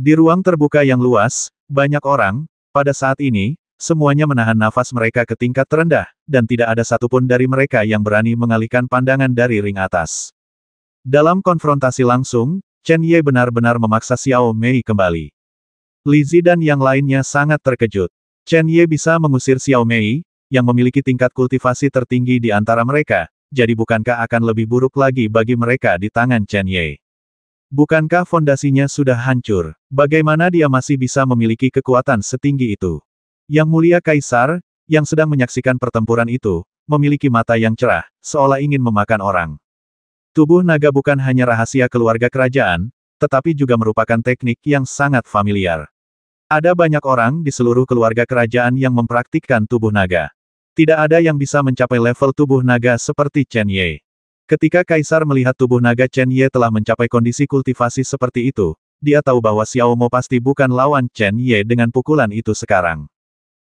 Di ruang terbuka yang luas, banyak orang, pada saat ini, semuanya menahan nafas mereka ke tingkat terendah, dan tidak ada satupun dari mereka yang berani mengalihkan pandangan dari ring atas. Dalam konfrontasi langsung, Chen Ye benar-benar memaksa Xiao Mei kembali. Li Zi dan yang lainnya sangat terkejut. Chen Ye bisa mengusir Xiao Mei, yang memiliki tingkat kultivasi tertinggi di antara mereka, jadi bukankah akan lebih buruk lagi bagi mereka di tangan Chen Ye? Bukankah fondasinya sudah hancur? Bagaimana dia masih bisa memiliki kekuatan setinggi itu? Yang mulia Kaisar, yang sedang menyaksikan pertempuran itu, memiliki mata yang cerah, seolah ingin memakan orang. Tubuh naga bukan hanya rahasia keluarga kerajaan, tetapi juga merupakan teknik yang sangat familiar. Ada banyak orang di seluruh keluarga kerajaan yang mempraktikkan tubuh naga. Tidak ada yang bisa mencapai level tubuh naga seperti Chen Ye. Ketika Kaisar melihat tubuh naga Chen Ye telah mencapai kondisi kultivasi seperti itu, dia tahu bahwa Xiao Mo pasti bukan lawan Chen Ye dengan pukulan itu sekarang.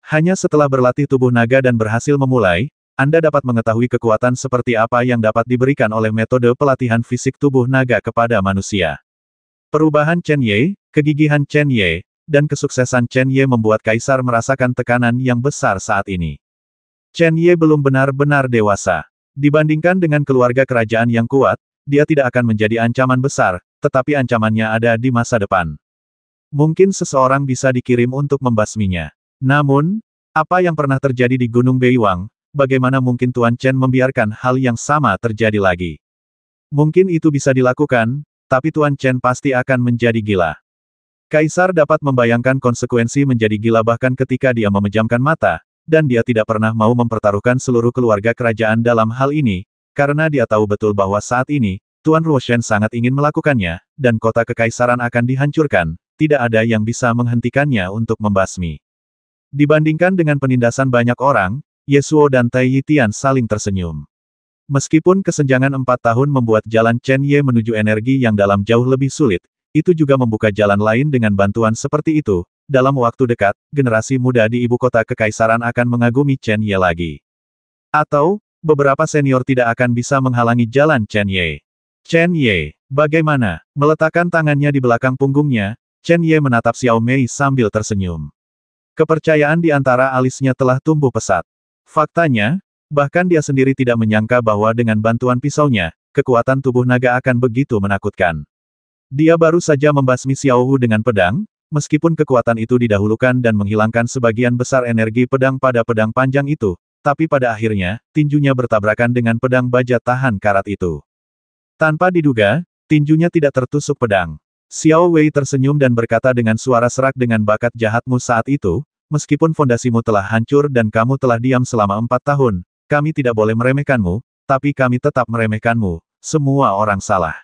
Hanya setelah berlatih tubuh naga dan berhasil memulai, Anda dapat mengetahui kekuatan seperti apa yang dapat diberikan oleh metode pelatihan fisik tubuh naga kepada manusia. Perubahan Chen Ye, kegigihan Chen Ye, dan kesuksesan Chen Ye membuat Kaisar merasakan tekanan yang besar saat ini. Chen Ye belum benar-benar dewasa. Dibandingkan dengan keluarga kerajaan yang kuat, dia tidak akan menjadi ancaman besar, tetapi ancamannya ada di masa depan. Mungkin seseorang bisa dikirim untuk membasminya. Namun, apa yang pernah terjadi di Gunung Beiwang, bagaimana mungkin Tuan Chen membiarkan hal yang sama terjadi lagi? Mungkin itu bisa dilakukan, tapi Tuan Chen pasti akan menjadi gila. Kaisar dapat membayangkan konsekuensi menjadi gila bahkan ketika dia memejamkan mata, dan dia tidak pernah mau mempertaruhkan seluruh keluarga kerajaan dalam hal ini, karena dia tahu betul bahwa saat ini, Tuan Ruoshen sangat ingin melakukannya, dan kota kekaisaran akan dihancurkan, tidak ada yang bisa menghentikannya untuk membasmi. Dibandingkan dengan penindasan banyak orang, Yesuo dan Tai Yitian saling tersenyum. Meskipun kesenjangan empat tahun membuat jalan Chen Ye menuju energi yang dalam jauh lebih sulit, itu juga membuka jalan lain dengan bantuan seperti itu, dalam waktu dekat, generasi muda di ibu kota kekaisaran akan mengagumi Chen Ye lagi. Atau, beberapa senior tidak akan bisa menghalangi jalan Chen Ye. Chen Ye, bagaimana? Meletakkan tangannya di belakang punggungnya, Chen Ye menatap Xiao Mei sambil tersenyum. Kepercayaan di antara alisnya telah tumbuh pesat. Faktanya, bahkan dia sendiri tidak menyangka bahwa dengan bantuan pisaunya, kekuatan tubuh naga akan begitu menakutkan. Dia baru saja membasmi Xiao Wu dengan pedang, meskipun kekuatan itu didahulukan dan menghilangkan sebagian besar energi pedang pada pedang panjang itu, tapi pada akhirnya, tinjunya bertabrakan dengan pedang baja tahan karat itu. Tanpa diduga, tinjunya tidak tertusuk pedang. Xiao Wei tersenyum dan berkata dengan suara serak dengan bakat jahatmu saat itu, meskipun fondasimu telah hancur dan kamu telah diam selama empat tahun, kami tidak boleh meremehkanmu, tapi kami tetap meremehkanmu, semua orang salah.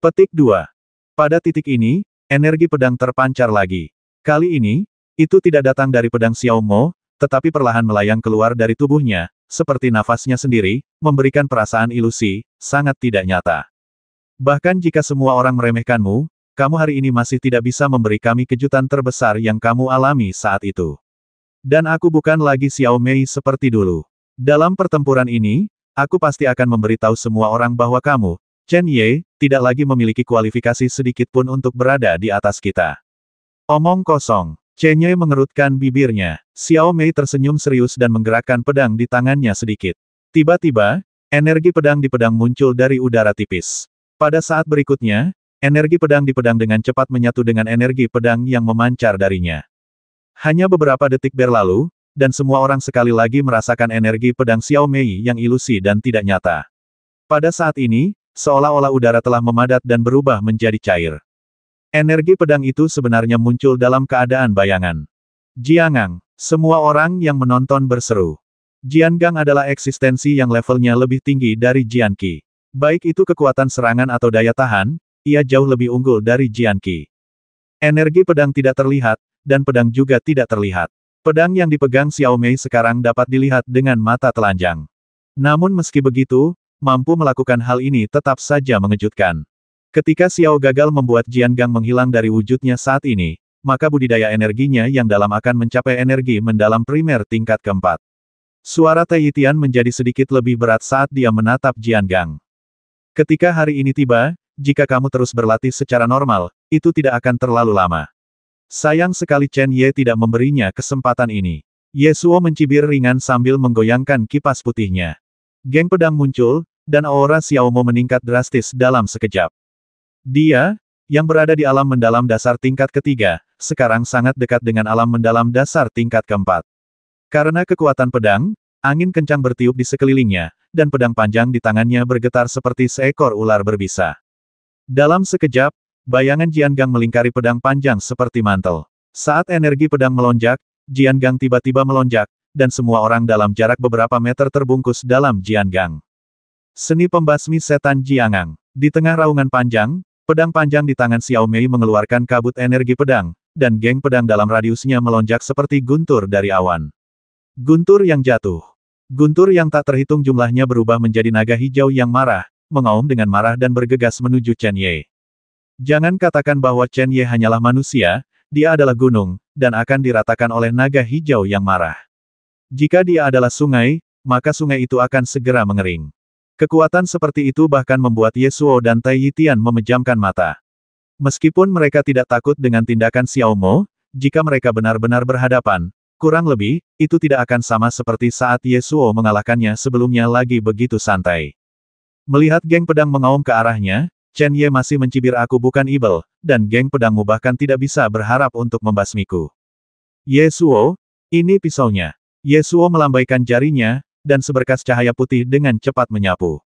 Petik 2. Pada titik ini, Energi pedang terpancar lagi. Kali ini, itu tidak datang dari pedang Xiao Mo, tetapi perlahan melayang keluar dari tubuhnya, seperti nafasnya sendiri, memberikan perasaan ilusi, sangat tidak nyata. Bahkan jika semua orang meremehkanmu, kamu hari ini masih tidak bisa memberi kami kejutan terbesar yang kamu alami saat itu. Dan aku bukan lagi Xiao Mei seperti dulu. Dalam pertempuran ini, aku pasti akan memberitahu semua orang bahwa kamu Chen Ye, tidak lagi memiliki kualifikasi sedikit pun untuk berada di atas kita. Omong kosong. Chen Ye mengerutkan bibirnya. Xiao Mei tersenyum serius dan menggerakkan pedang di tangannya sedikit. Tiba-tiba, energi pedang di pedang muncul dari udara tipis. Pada saat berikutnya, energi pedang di pedang dengan cepat menyatu dengan energi pedang yang memancar darinya. Hanya beberapa detik berlalu, dan semua orang sekali lagi merasakan energi pedang Xiao Mei yang ilusi dan tidak nyata. Pada saat ini, Seolah-olah udara telah memadat dan berubah menjadi cair. Energi pedang itu sebenarnya muncul dalam keadaan bayangan. Jiangang, semua orang yang menonton berseru. Jiangang adalah eksistensi yang levelnya lebih tinggi dari Jianqi. Baik itu kekuatan serangan atau daya tahan, ia jauh lebih unggul dari Jianqi. Energi pedang tidak terlihat, dan pedang juga tidak terlihat. Pedang yang dipegang Xiao Mei sekarang dapat dilihat dengan mata telanjang. Namun meski begitu, mampu melakukan hal ini tetap saja mengejutkan. Ketika Xiao gagal membuat Jian Gang menghilang dari wujudnya saat ini, maka budidaya energinya yang dalam akan mencapai energi mendalam primer tingkat keempat. Suara Tai Tian menjadi sedikit lebih berat saat dia menatap Jian Gang. Ketika hari ini tiba, jika kamu terus berlatih secara normal, itu tidak akan terlalu lama. Sayang sekali Chen Ye tidak memberinya kesempatan ini. Yesuo mencibir ringan sambil menggoyangkan kipas putihnya. Geng pedang muncul, dan aura Xiaomo meningkat drastis dalam sekejap. Dia, yang berada di alam mendalam dasar tingkat ketiga, sekarang sangat dekat dengan alam mendalam dasar tingkat keempat. Karena kekuatan pedang, angin kencang bertiup di sekelilingnya, dan pedang panjang di tangannya bergetar seperti seekor ular berbisa. Dalam sekejap, bayangan Jian Gang melingkari pedang panjang seperti mantel. Saat energi pedang melonjak, Jian Gang tiba-tiba melonjak, dan semua orang dalam jarak beberapa meter terbungkus dalam Jian Gang. Seni pembasmi setan Jiangang. Di tengah raungan panjang, pedang panjang di tangan Xiao Mei mengeluarkan kabut energi pedang, dan geng pedang dalam radiusnya melonjak seperti guntur dari awan. Guntur yang jatuh. Guntur yang tak terhitung jumlahnya berubah menjadi naga hijau yang marah, mengaum dengan marah dan bergegas menuju Chen Ye. Jangan katakan bahwa Chen Ye hanyalah manusia, dia adalah gunung, dan akan diratakan oleh naga hijau yang marah. Jika dia adalah sungai, maka sungai itu akan segera mengering. Kekuatan seperti itu bahkan membuat Yesuo dan Tai Yitian memejamkan mata. Meskipun mereka tidak takut dengan tindakan Xiao Mo, jika mereka benar-benar berhadapan, kurang lebih, itu tidak akan sama seperti saat Yesuo mengalahkannya sebelumnya lagi begitu santai. Melihat geng pedang mengaum ke arahnya, Chen Ye masih mencibir aku bukan ibel, dan geng pedangmu bahkan tidak bisa berharap untuk membasmiku. Yesuo, ini pisaunya. Yesuo melambaikan jarinya, dan seberkas cahaya putih dengan cepat menyapu.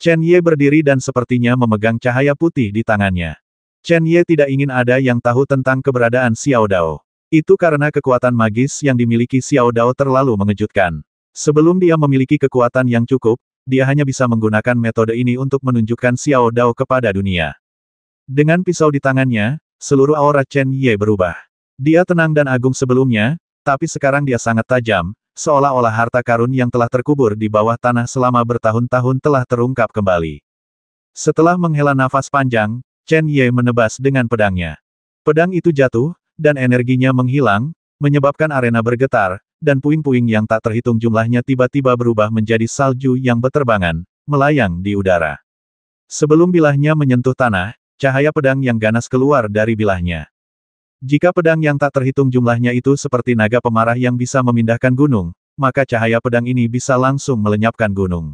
Chen Ye berdiri dan sepertinya memegang cahaya putih di tangannya. Chen Ye tidak ingin ada yang tahu tentang keberadaan Xiao Dao. Itu karena kekuatan magis yang dimiliki Xiao Dao terlalu mengejutkan. Sebelum dia memiliki kekuatan yang cukup, dia hanya bisa menggunakan metode ini untuk menunjukkan Xiao Dao kepada dunia. Dengan pisau di tangannya, seluruh aura Chen Ye berubah. Dia tenang dan agung sebelumnya, tapi sekarang dia sangat tajam, seolah-olah harta karun yang telah terkubur di bawah tanah selama bertahun-tahun telah terungkap kembali. Setelah menghela nafas panjang, Chen Ye menebas dengan pedangnya. Pedang itu jatuh, dan energinya menghilang, menyebabkan arena bergetar, dan puing-puing yang tak terhitung jumlahnya tiba-tiba berubah menjadi salju yang beterbangan, melayang di udara. Sebelum bilahnya menyentuh tanah, cahaya pedang yang ganas keluar dari bilahnya. Jika pedang yang tak terhitung jumlahnya itu seperti naga pemarah yang bisa memindahkan gunung, maka cahaya pedang ini bisa langsung melenyapkan gunung.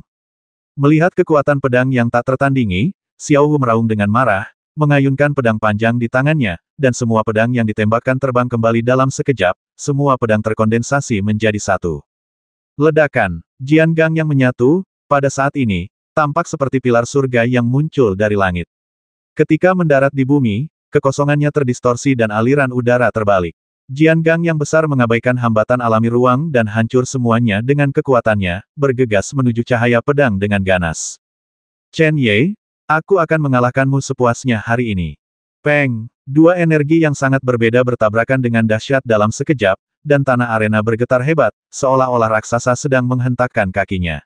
Melihat kekuatan pedang yang tak tertandingi, Xiao Wu meraung dengan marah, mengayunkan pedang panjang di tangannya, dan semua pedang yang ditembakkan terbang kembali dalam sekejap, semua pedang terkondensasi menjadi satu. Ledakan, Jian Gang yang menyatu, pada saat ini, tampak seperti pilar surga yang muncul dari langit. Ketika mendarat di bumi, Kekosongannya terdistorsi dan aliran udara terbalik. Jian Gang yang besar mengabaikan hambatan alami ruang dan hancur semuanya dengan kekuatannya, bergegas menuju cahaya pedang dengan ganas. Chen Ye, aku akan mengalahkanmu sepuasnya hari ini. Peng, dua energi yang sangat berbeda bertabrakan dengan dahsyat dalam sekejap, dan tanah arena bergetar hebat, seolah-olah raksasa sedang menghentakkan kakinya.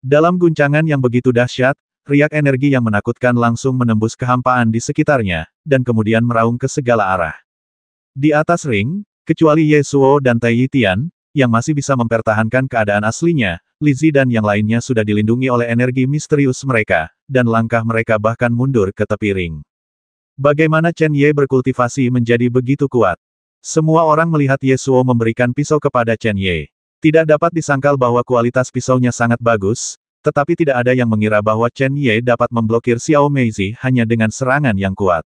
Dalam guncangan yang begitu dahsyat, Riak energi yang menakutkan langsung menembus kehampaan di sekitarnya, dan kemudian meraung ke segala arah. Di atas ring, kecuali Yesuo dan Tai Yitian, yang masih bisa mempertahankan keadaan aslinya, Lizzie dan yang lainnya sudah dilindungi oleh energi misterius mereka, dan langkah mereka bahkan mundur ke tepi ring. Bagaimana Chen Ye berkultivasi menjadi begitu kuat? Semua orang melihat Yesuo memberikan pisau kepada Chen Ye. Tidak dapat disangkal bahwa kualitas pisaunya sangat bagus, tetapi tidak ada yang mengira bahwa Chen Ye dapat memblokir Xiao Meizi hanya dengan serangan yang kuat.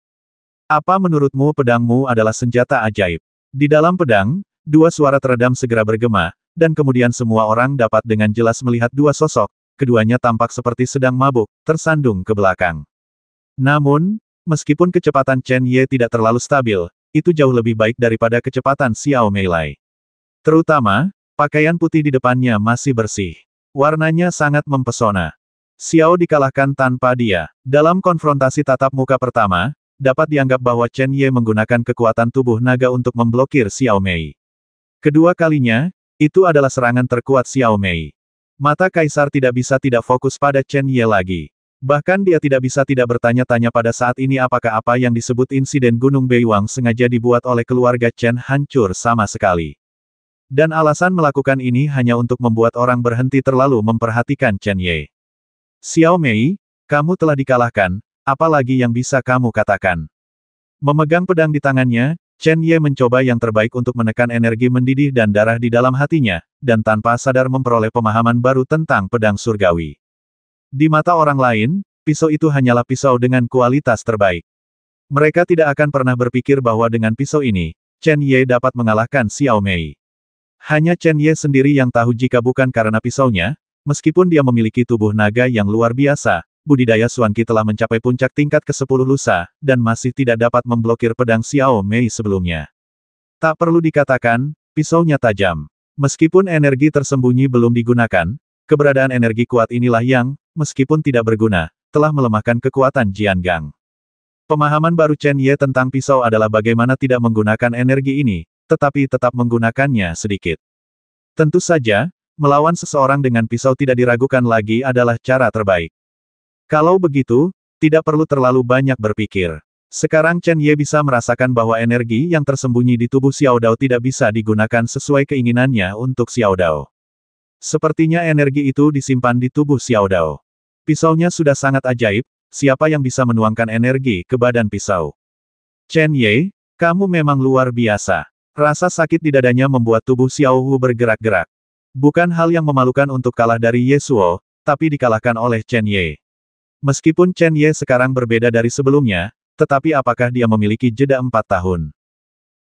Apa menurutmu pedangmu adalah senjata ajaib? Di dalam pedang, dua suara teredam segera bergema, dan kemudian semua orang dapat dengan jelas melihat dua sosok, keduanya tampak seperti sedang mabuk, tersandung ke belakang. Namun, meskipun kecepatan Chen Ye tidak terlalu stabil, itu jauh lebih baik daripada kecepatan Xiao Meilai. Terutama, pakaian putih di depannya masih bersih. Warnanya sangat mempesona. Xiao dikalahkan tanpa dia. Dalam konfrontasi tatap muka pertama, dapat dianggap bahwa Chen Ye menggunakan kekuatan tubuh naga untuk memblokir Xiao Mei. Kedua kalinya, itu adalah serangan terkuat Xiao Mei. Mata Kaisar tidak bisa tidak fokus pada Chen Ye lagi. Bahkan dia tidak bisa tidak bertanya-tanya pada saat ini apakah apa yang disebut insiden Gunung Beiwang sengaja dibuat oleh keluarga Chen hancur sama sekali. Dan alasan melakukan ini hanya untuk membuat orang berhenti terlalu memperhatikan Chen Ye. Xiao Mei, kamu telah dikalahkan, apalagi yang bisa kamu katakan. Memegang pedang di tangannya, Chen Ye mencoba yang terbaik untuk menekan energi mendidih dan darah di dalam hatinya, dan tanpa sadar memperoleh pemahaman baru tentang pedang surgawi. Di mata orang lain, pisau itu hanyalah pisau dengan kualitas terbaik. Mereka tidak akan pernah berpikir bahwa dengan pisau ini, Chen Ye dapat mengalahkan Xiao Mei. Hanya Chen Ye sendiri yang tahu jika bukan karena pisaunya, meskipun dia memiliki tubuh naga yang luar biasa, budidaya Suanki telah mencapai puncak tingkat ke-10 lusa, dan masih tidak dapat memblokir pedang Xiao Mei sebelumnya. Tak perlu dikatakan, pisaunya tajam. Meskipun energi tersembunyi belum digunakan, keberadaan energi kuat inilah yang, meskipun tidak berguna, telah melemahkan kekuatan Jian Gang. Pemahaman baru Chen Ye tentang pisau adalah bagaimana tidak menggunakan energi ini, tetapi tetap menggunakannya sedikit. Tentu saja, melawan seseorang dengan pisau tidak diragukan lagi adalah cara terbaik. Kalau begitu, tidak perlu terlalu banyak berpikir. Sekarang Chen Ye bisa merasakan bahwa energi yang tersembunyi di tubuh Xiao Dao tidak bisa digunakan sesuai keinginannya untuk Xiao Dao. Sepertinya energi itu disimpan di tubuh Xiao Dao. Pisaunya sudah sangat ajaib, siapa yang bisa menuangkan energi ke badan pisau? Chen Ye, kamu memang luar biasa. Rasa sakit di dadanya membuat tubuh Xiao Hu bergerak-gerak. Bukan hal yang memalukan untuk kalah dari Ye Suo, tapi dikalahkan oleh Chen Ye. Meskipun Chen Ye sekarang berbeda dari sebelumnya, tetapi apakah dia memiliki jeda empat tahun?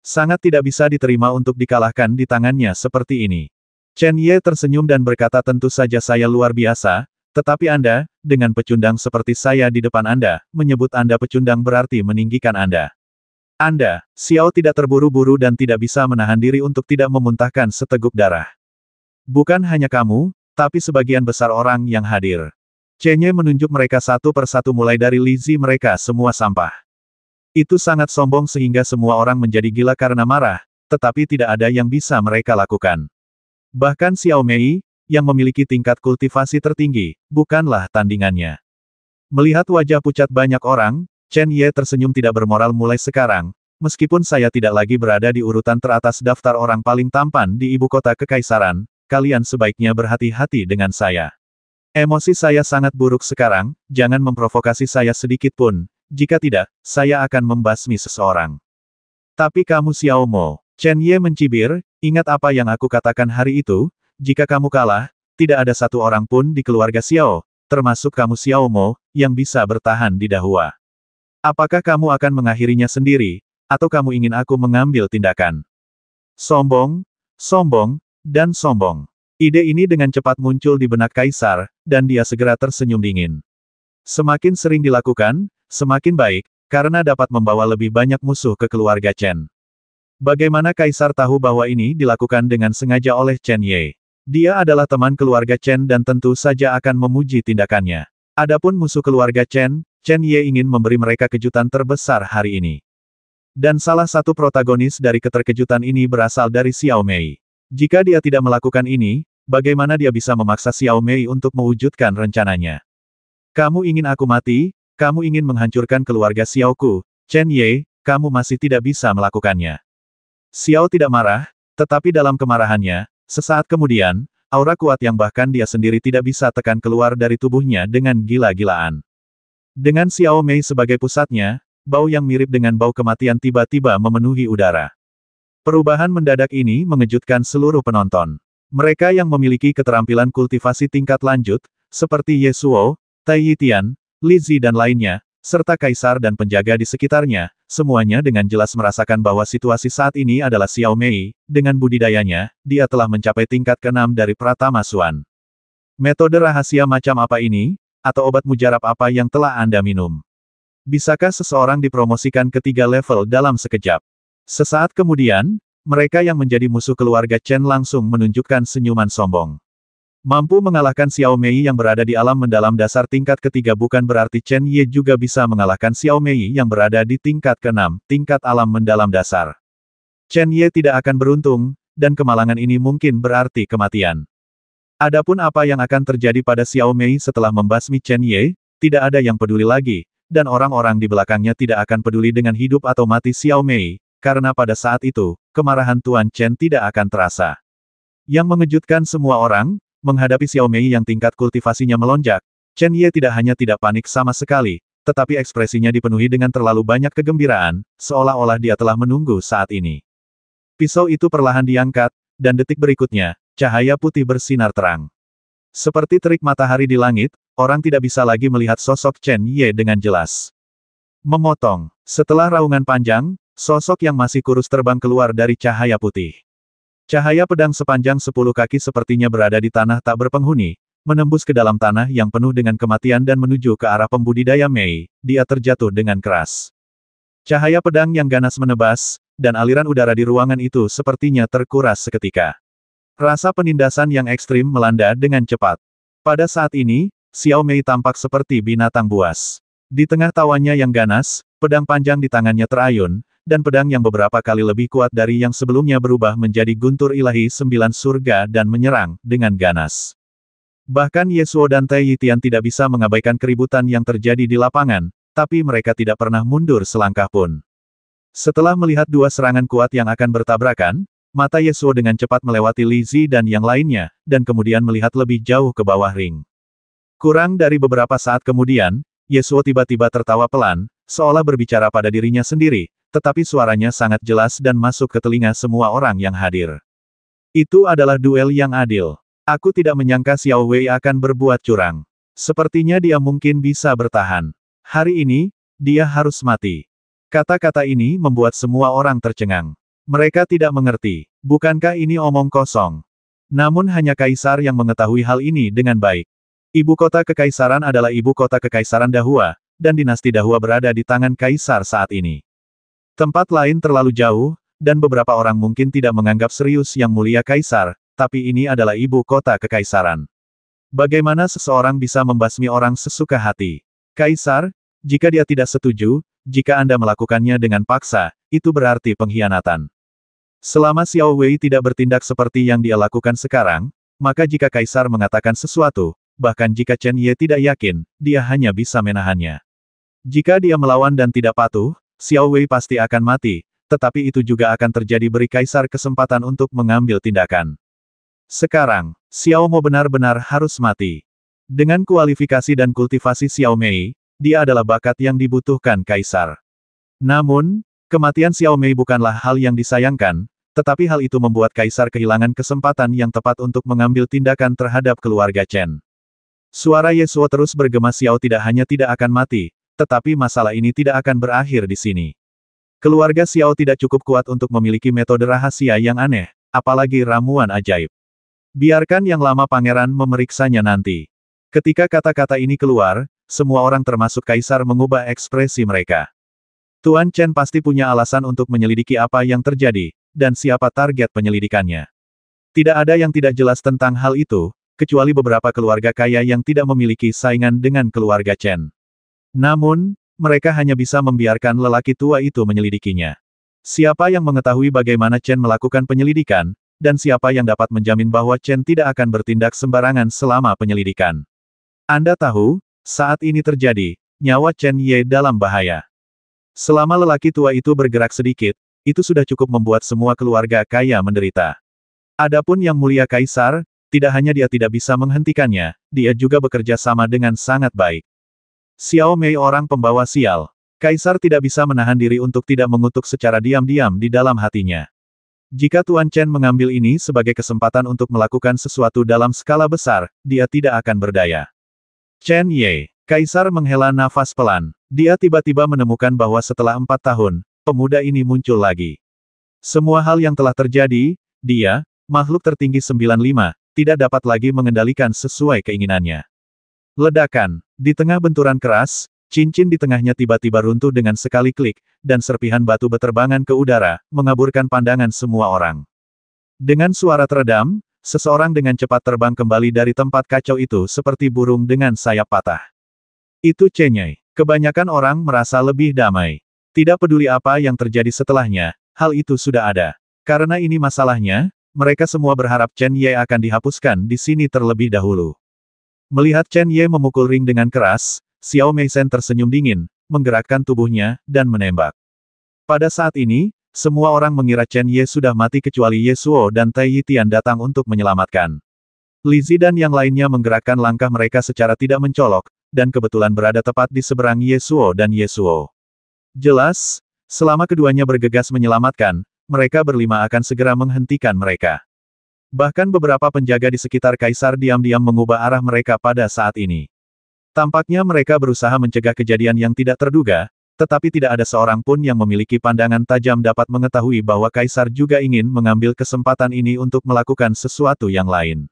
Sangat tidak bisa diterima untuk dikalahkan di tangannya seperti ini. Chen Ye tersenyum dan berkata tentu saja saya luar biasa, tetapi Anda, dengan pecundang seperti saya di depan Anda, menyebut Anda pecundang berarti meninggikan Anda. Anda, Xiao tidak terburu-buru dan tidak bisa menahan diri untuk tidak memuntahkan seteguk darah. Bukan hanya kamu, tapi sebagian besar orang yang hadir. Chenye menunjuk mereka satu persatu mulai dari Lizi mereka semua sampah. Itu sangat sombong sehingga semua orang menjadi gila karena marah, tetapi tidak ada yang bisa mereka lakukan. Bahkan Xiao Mei, yang memiliki tingkat kultivasi tertinggi, bukanlah tandingannya. Melihat wajah pucat banyak orang, Chen Ye tersenyum tidak bermoral mulai sekarang, meskipun saya tidak lagi berada di urutan teratas daftar orang paling tampan di ibu kota kekaisaran, kalian sebaiknya berhati-hati dengan saya. Emosi saya sangat buruk sekarang, jangan memprovokasi saya sedikit pun, jika tidak, saya akan membasmi seseorang. Tapi kamu Xiao Mo, Chen Ye mencibir, ingat apa yang aku katakan hari itu, jika kamu kalah, tidak ada satu orang pun di keluarga Xiao, termasuk kamu Xiao Mo, yang bisa bertahan di Dahua. Apakah kamu akan mengakhirinya sendiri, atau kamu ingin aku mengambil tindakan? Sombong, sombong, dan sombong. Ide ini dengan cepat muncul di benak Kaisar, dan dia segera tersenyum dingin. Semakin sering dilakukan, semakin baik, karena dapat membawa lebih banyak musuh ke keluarga Chen. Bagaimana Kaisar tahu bahwa ini dilakukan dengan sengaja oleh Chen Ye? Dia adalah teman keluarga Chen dan tentu saja akan memuji tindakannya. Adapun musuh keluarga Chen, Chen Ye ingin memberi mereka kejutan terbesar hari ini. Dan salah satu protagonis dari keterkejutan ini berasal dari Xiao Mei. Jika dia tidak melakukan ini, bagaimana dia bisa memaksa Xiao Mei untuk mewujudkan rencananya? Kamu ingin aku mati? Kamu ingin menghancurkan keluarga Xiao Ku? Chen Ye, kamu masih tidak bisa melakukannya. Xiao tidak marah, tetapi dalam kemarahannya, sesaat kemudian, aura kuat yang bahkan dia sendiri tidak bisa tekan keluar dari tubuhnya dengan gila-gilaan. Dengan Xiao Mei sebagai pusatnya, bau yang mirip dengan bau kematian tiba-tiba memenuhi udara. Perubahan mendadak ini mengejutkan seluruh penonton. Mereka yang memiliki keterampilan kultivasi tingkat lanjut, seperti Yesuo, Tai Yitian, Li Zi dan lainnya, serta kaisar dan penjaga di sekitarnya, semuanya dengan jelas merasakan bahwa situasi saat ini adalah Xiao Mei, dengan budidayanya, dia telah mencapai tingkat keenam dari Pratama Suan. Metode rahasia macam apa ini? atau obat mujarab apa yang telah Anda minum. Bisakah seseorang dipromosikan ke tiga level dalam sekejap? Sesaat kemudian, mereka yang menjadi musuh keluarga Chen langsung menunjukkan senyuman sombong. Mampu mengalahkan Xiao Mei yang berada di alam mendalam dasar tingkat ketiga bukan berarti Chen Ye juga bisa mengalahkan Xiao Mei yang berada di tingkat keenam, tingkat alam mendalam dasar. Chen Ye tidak akan beruntung, dan kemalangan ini mungkin berarti kematian. Adapun apa yang akan terjadi pada Xiao Mei setelah membasmi Chen Ye, tidak ada yang peduli lagi, dan orang-orang di belakangnya tidak akan peduli dengan hidup atau mati Xiao Mei, karena pada saat itu, kemarahan Tuan Chen tidak akan terasa. Yang mengejutkan semua orang, menghadapi Xiao Mei yang tingkat kultivasinya melonjak, Chen Ye tidak hanya tidak panik sama sekali, tetapi ekspresinya dipenuhi dengan terlalu banyak kegembiraan, seolah-olah dia telah menunggu saat ini. Pisau itu perlahan diangkat, dan detik berikutnya, Cahaya putih bersinar terang. Seperti terik matahari di langit, orang tidak bisa lagi melihat sosok Chen Ye dengan jelas. Memotong. Setelah raungan panjang, sosok yang masih kurus terbang keluar dari cahaya putih. Cahaya pedang sepanjang sepuluh kaki sepertinya berada di tanah tak berpenghuni, menembus ke dalam tanah yang penuh dengan kematian dan menuju ke arah pembudidaya Mei, dia terjatuh dengan keras. Cahaya pedang yang ganas menebas, dan aliran udara di ruangan itu sepertinya terkuras seketika. Rasa penindasan yang ekstrim melanda dengan cepat. Pada saat ini, Xiao Mei tampak seperti binatang buas. Di tengah tawanya yang ganas, pedang panjang di tangannya terayun, dan pedang yang beberapa kali lebih kuat dari yang sebelumnya berubah menjadi guntur ilahi sembilan surga dan menyerang dengan ganas. Bahkan Yesuo dan Tai Yitian tidak bisa mengabaikan keributan yang terjadi di lapangan, tapi mereka tidak pernah mundur selangkah pun. Setelah melihat dua serangan kuat yang akan bertabrakan, Mata Yesuo dengan cepat melewati Lizi dan yang lainnya, dan kemudian melihat lebih jauh ke bawah ring. Kurang dari beberapa saat kemudian, Yesuo tiba-tiba tertawa pelan, seolah berbicara pada dirinya sendiri, tetapi suaranya sangat jelas dan masuk ke telinga semua orang yang hadir. Itu adalah duel yang adil. Aku tidak menyangka Xiao Wei akan berbuat curang. Sepertinya dia mungkin bisa bertahan. Hari ini, dia harus mati. Kata-kata ini membuat semua orang tercengang. Mereka tidak mengerti. Bukankah ini omong kosong? Namun hanya kaisar yang mengetahui hal ini dengan baik. Ibu kota kekaisaran adalah ibu kota kekaisaran Dahua, dan dinasti Dahua berada di tangan kaisar saat ini. Tempat lain terlalu jauh, dan beberapa orang mungkin tidak menganggap serius yang mulia kaisar, tapi ini adalah ibu kota kekaisaran. Bagaimana seseorang bisa membasmi orang sesuka hati? Kaisar, jika dia tidak setuju, jika Anda melakukannya dengan paksa, itu berarti pengkhianatan. Selama Xiao Wei tidak bertindak seperti yang dia lakukan sekarang, maka jika Kaisar mengatakan sesuatu, bahkan jika Chen Ye tidak yakin, dia hanya bisa menahannya. Jika dia melawan dan tidak patuh, Xiao Wei pasti akan mati, tetapi itu juga akan terjadi beri Kaisar kesempatan untuk mengambil tindakan. Sekarang, Xiao Mo benar-benar harus mati. Dengan kualifikasi dan kultivasi Xiao Mei, dia adalah bakat yang dibutuhkan Kaisar. Namun, kematian Xiao Mei bukanlah hal yang disayangkan, tetapi hal itu membuat Kaisar kehilangan kesempatan yang tepat untuk mengambil tindakan terhadap keluarga Chen. Suara Yesuo terus bergema Xiao tidak hanya tidak akan mati, tetapi masalah ini tidak akan berakhir di sini. Keluarga Xiao tidak cukup kuat untuk memiliki metode rahasia yang aneh, apalagi ramuan ajaib. Biarkan yang lama pangeran memeriksanya nanti. Ketika kata-kata ini keluar, semua orang termasuk Kaisar mengubah ekspresi mereka. Tuan Chen pasti punya alasan untuk menyelidiki apa yang terjadi, dan siapa target penyelidikannya. Tidak ada yang tidak jelas tentang hal itu, kecuali beberapa keluarga kaya yang tidak memiliki saingan dengan keluarga Chen. Namun, mereka hanya bisa membiarkan lelaki tua itu menyelidikinya. Siapa yang mengetahui bagaimana Chen melakukan penyelidikan, dan siapa yang dapat menjamin bahwa Chen tidak akan bertindak sembarangan selama penyelidikan. Anda tahu, saat ini terjadi, nyawa Chen Ye dalam bahaya. Selama lelaki tua itu bergerak sedikit, itu sudah cukup membuat semua keluarga kaya menderita. Adapun yang mulia Kaisar, tidak hanya dia tidak bisa menghentikannya, dia juga bekerja sama dengan sangat baik. Xiao Mei orang pembawa sial. Kaisar tidak bisa menahan diri untuk tidak mengutuk secara diam-diam di dalam hatinya. Jika Tuan Chen mengambil ini sebagai kesempatan untuk melakukan sesuatu dalam skala besar, dia tidak akan berdaya. Chen Ye, Kaisar menghela nafas pelan. Dia tiba-tiba menemukan bahwa setelah empat tahun, pemuda ini muncul lagi. Semua hal yang telah terjadi, dia, makhluk tertinggi 95, tidak dapat lagi mengendalikan sesuai keinginannya. Ledakan, di tengah benturan keras, cincin di tengahnya tiba-tiba runtuh dengan sekali klik, dan serpihan batu beterbangan ke udara, mengaburkan pandangan semua orang. Dengan suara teredam, seseorang dengan cepat terbang kembali dari tempat kacau itu seperti burung dengan sayap patah. Itu cenyai, Kebanyakan orang merasa lebih damai. Tidak peduli apa yang terjadi setelahnya, hal itu sudah ada. Karena ini masalahnya, mereka semua berharap Chen Ye akan dihapuskan di sini terlebih dahulu. Melihat Chen Ye memukul ring dengan keras, Xiao Mei Meisen tersenyum dingin, menggerakkan tubuhnya, dan menembak. Pada saat ini, semua orang mengira Chen Ye sudah mati kecuali Ye Suo dan Tai Yi Tian datang untuk menyelamatkan. Li Zi dan yang lainnya menggerakkan langkah mereka secara tidak mencolok, dan kebetulan berada tepat di seberang Ye Suo dan Ye Suo. Jelas, selama keduanya bergegas menyelamatkan, mereka berlima akan segera menghentikan mereka. Bahkan beberapa penjaga di sekitar kaisar diam-diam mengubah arah mereka pada saat ini. Tampaknya mereka berusaha mencegah kejadian yang tidak terduga, tetapi tidak ada seorang pun yang memiliki pandangan tajam dapat mengetahui bahwa kaisar juga ingin mengambil kesempatan ini untuk melakukan sesuatu yang lain.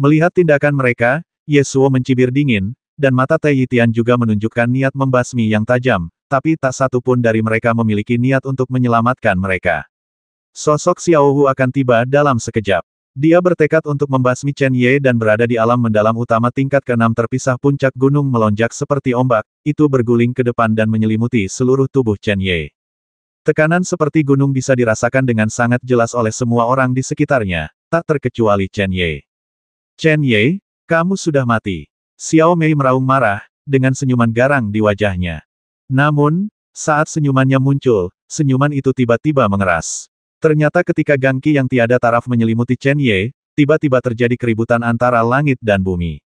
Melihat tindakan mereka, Yesuo mencibir dingin, dan mata Tai Yitian juga menunjukkan niat membasmi yang tajam, tapi tak satu pun dari mereka memiliki niat untuk menyelamatkan mereka. Sosok Xiao Hu akan tiba dalam sekejap. Dia bertekad untuk membasmi Chen Ye dan berada di alam mendalam utama tingkat keenam terpisah puncak gunung melonjak seperti ombak, itu berguling ke depan dan menyelimuti seluruh tubuh Chen Ye. Tekanan seperti gunung bisa dirasakan dengan sangat jelas oleh semua orang di sekitarnya, tak terkecuali Chen Ye. Chen Ye, kamu sudah mati. Xiao Mei meraung marah, dengan senyuman garang di wajahnya. Namun, saat senyumannya muncul, senyuman itu tiba-tiba mengeras. Ternyata ketika gangki yang tiada taraf menyelimuti Chen Ye, tiba-tiba terjadi keributan antara langit dan bumi.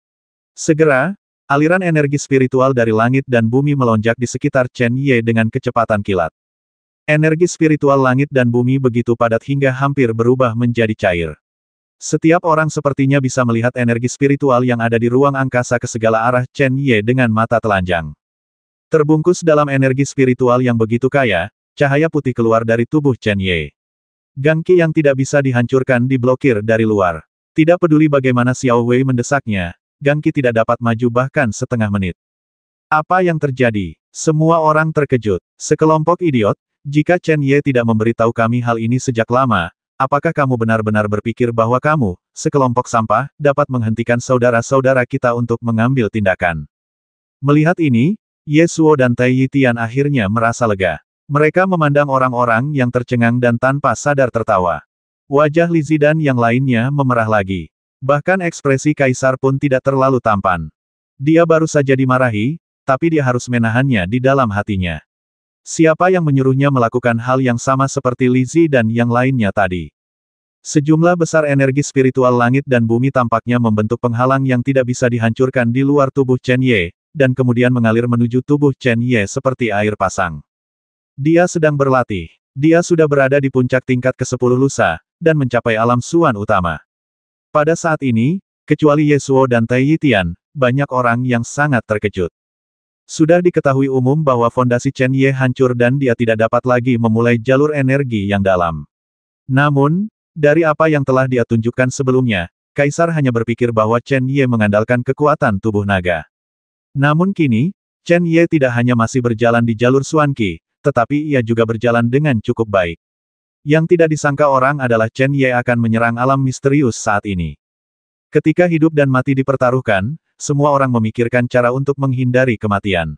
Segera, aliran energi spiritual dari langit dan bumi melonjak di sekitar Chen Ye dengan kecepatan kilat. Energi spiritual langit dan bumi begitu padat hingga hampir berubah menjadi cair. Setiap orang sepertinya bisa melihat energi spiritual yang ada di ruang angkasa ke segala arah Chen Ye dengan mata telanjang. Terbungkus dalam energi spiritual yang begitu kaya, cahaya putih keluar dari tubuh Chen Ye. Gangki yang tidak bisa dihancurkan diblokir dari luar. Tidak peduli bagaimana Xiao Wei mendesaknya, Gangki tidak dapat maju bahkan setengah menit. Apa yang terjadi? Semua orang terkejut. Sekelompok idiot, jika Chen Ye tidak memberitahu kami hal ini sejak lama, apakah kamu benar-benar berpikir bahwa kamu, sekelompok sampah, dapat menghentikan saudara-saudara kita untuk mengambil tindakan? Melihat ini, Yesuo dan Tai Yitian akhirnya merasa lega. Mereka memandang orang-orang yang tercengang dan tanpa sadar tertawa. Wajah Lizzie dan yang lainnya memerah lagi. Bahkan ekspresi kaisar pun tidak terlalu tampan. Dia baru saja dimarahi, tapi dia harus menahannya di dalam hatinya. Siapa yang menyuruhnya melakukan hal yang sama seperti Lizzie dan yang lainnya tadi? Sejumlah besar energi spiritual langit dan bumi tampaknya membentuk penghalang yang tidak bisa dihancurkan di luar tubuh Chen Ye, dan kemudian mengalir menuju tubuh Chen Ye seperti air pasang. Dia sedang berlatih. Dia sudah berada di puncak tingkat ke-10 lusa, dan mencapai alam suan utama. Pada saat ini, kecuali Yesuo dan Tai Yitian, banyak orang yang sangat terkejut. Sudah diketahui umum bahwa fondasi Chen Ye hancur dan dia tidak dapat lagi memulai jalur energi yang dalam. Namun, dari apa yang telah dia tunjukkan sebelumnya, Kaisar hanya berpikir bahwa Chen Ye mengandalkan kekuatan tubuh naga. Namun kini, Chen Ye tidak hanya masih berjalan di jalur Xuan Qi, tetapi ia juga berjalan dengan cukup baik. Yang tidak disangka orang adalah Chen Ye akan menyerang alam misterius saat ini. Ketika hidup dan mati dipertaruhkan, semua orang memikirkan cara untuk menghindari kematian.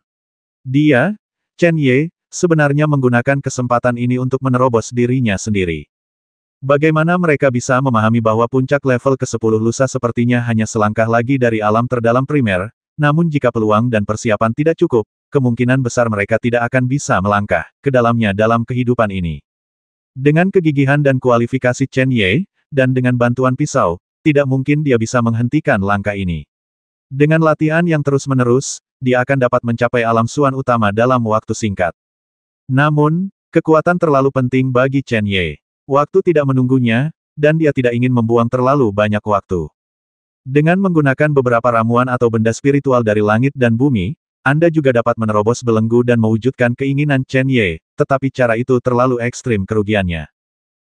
Dia, Chen Ye, sebenarnya menggunakan kesempatan ini untuk menerobos dirinya sendiri. Bagaimana mereka bisa memahami bahwa puncak level ke-10 lusa sepertinya hanya selangkah lagi dari alam terdalam primer, namun jika peluang dan persiapan tidak cukup, kemungkinan besar mereka tidak akan bisa melangkah ke dalamnya dalam kehidupan ini. Dengan kegigihan dan kualifikasi Chen Ye, dan dengan bantuan pisau, tidak mungkin dia bisa menghentikan langkah ini. Dengan latihan yang terus-menerus, dia akan dapat mencapai alam suan utama dalam waktu singkat. Namun, kekuatan terlalu penting bagi Chen Ye. Waktu tidak menunggunya, dan dia tidak ingin membuang terlalu banyak waktu. Dengan menggunakan beberapa ramuan atau benda spiritual dari langit dan bumi, Anda juga dapat menerobos belenggu dan mewujudkan keinginan Chen Ye, tetapi cara itu terlalu ekstrim kerugiannya.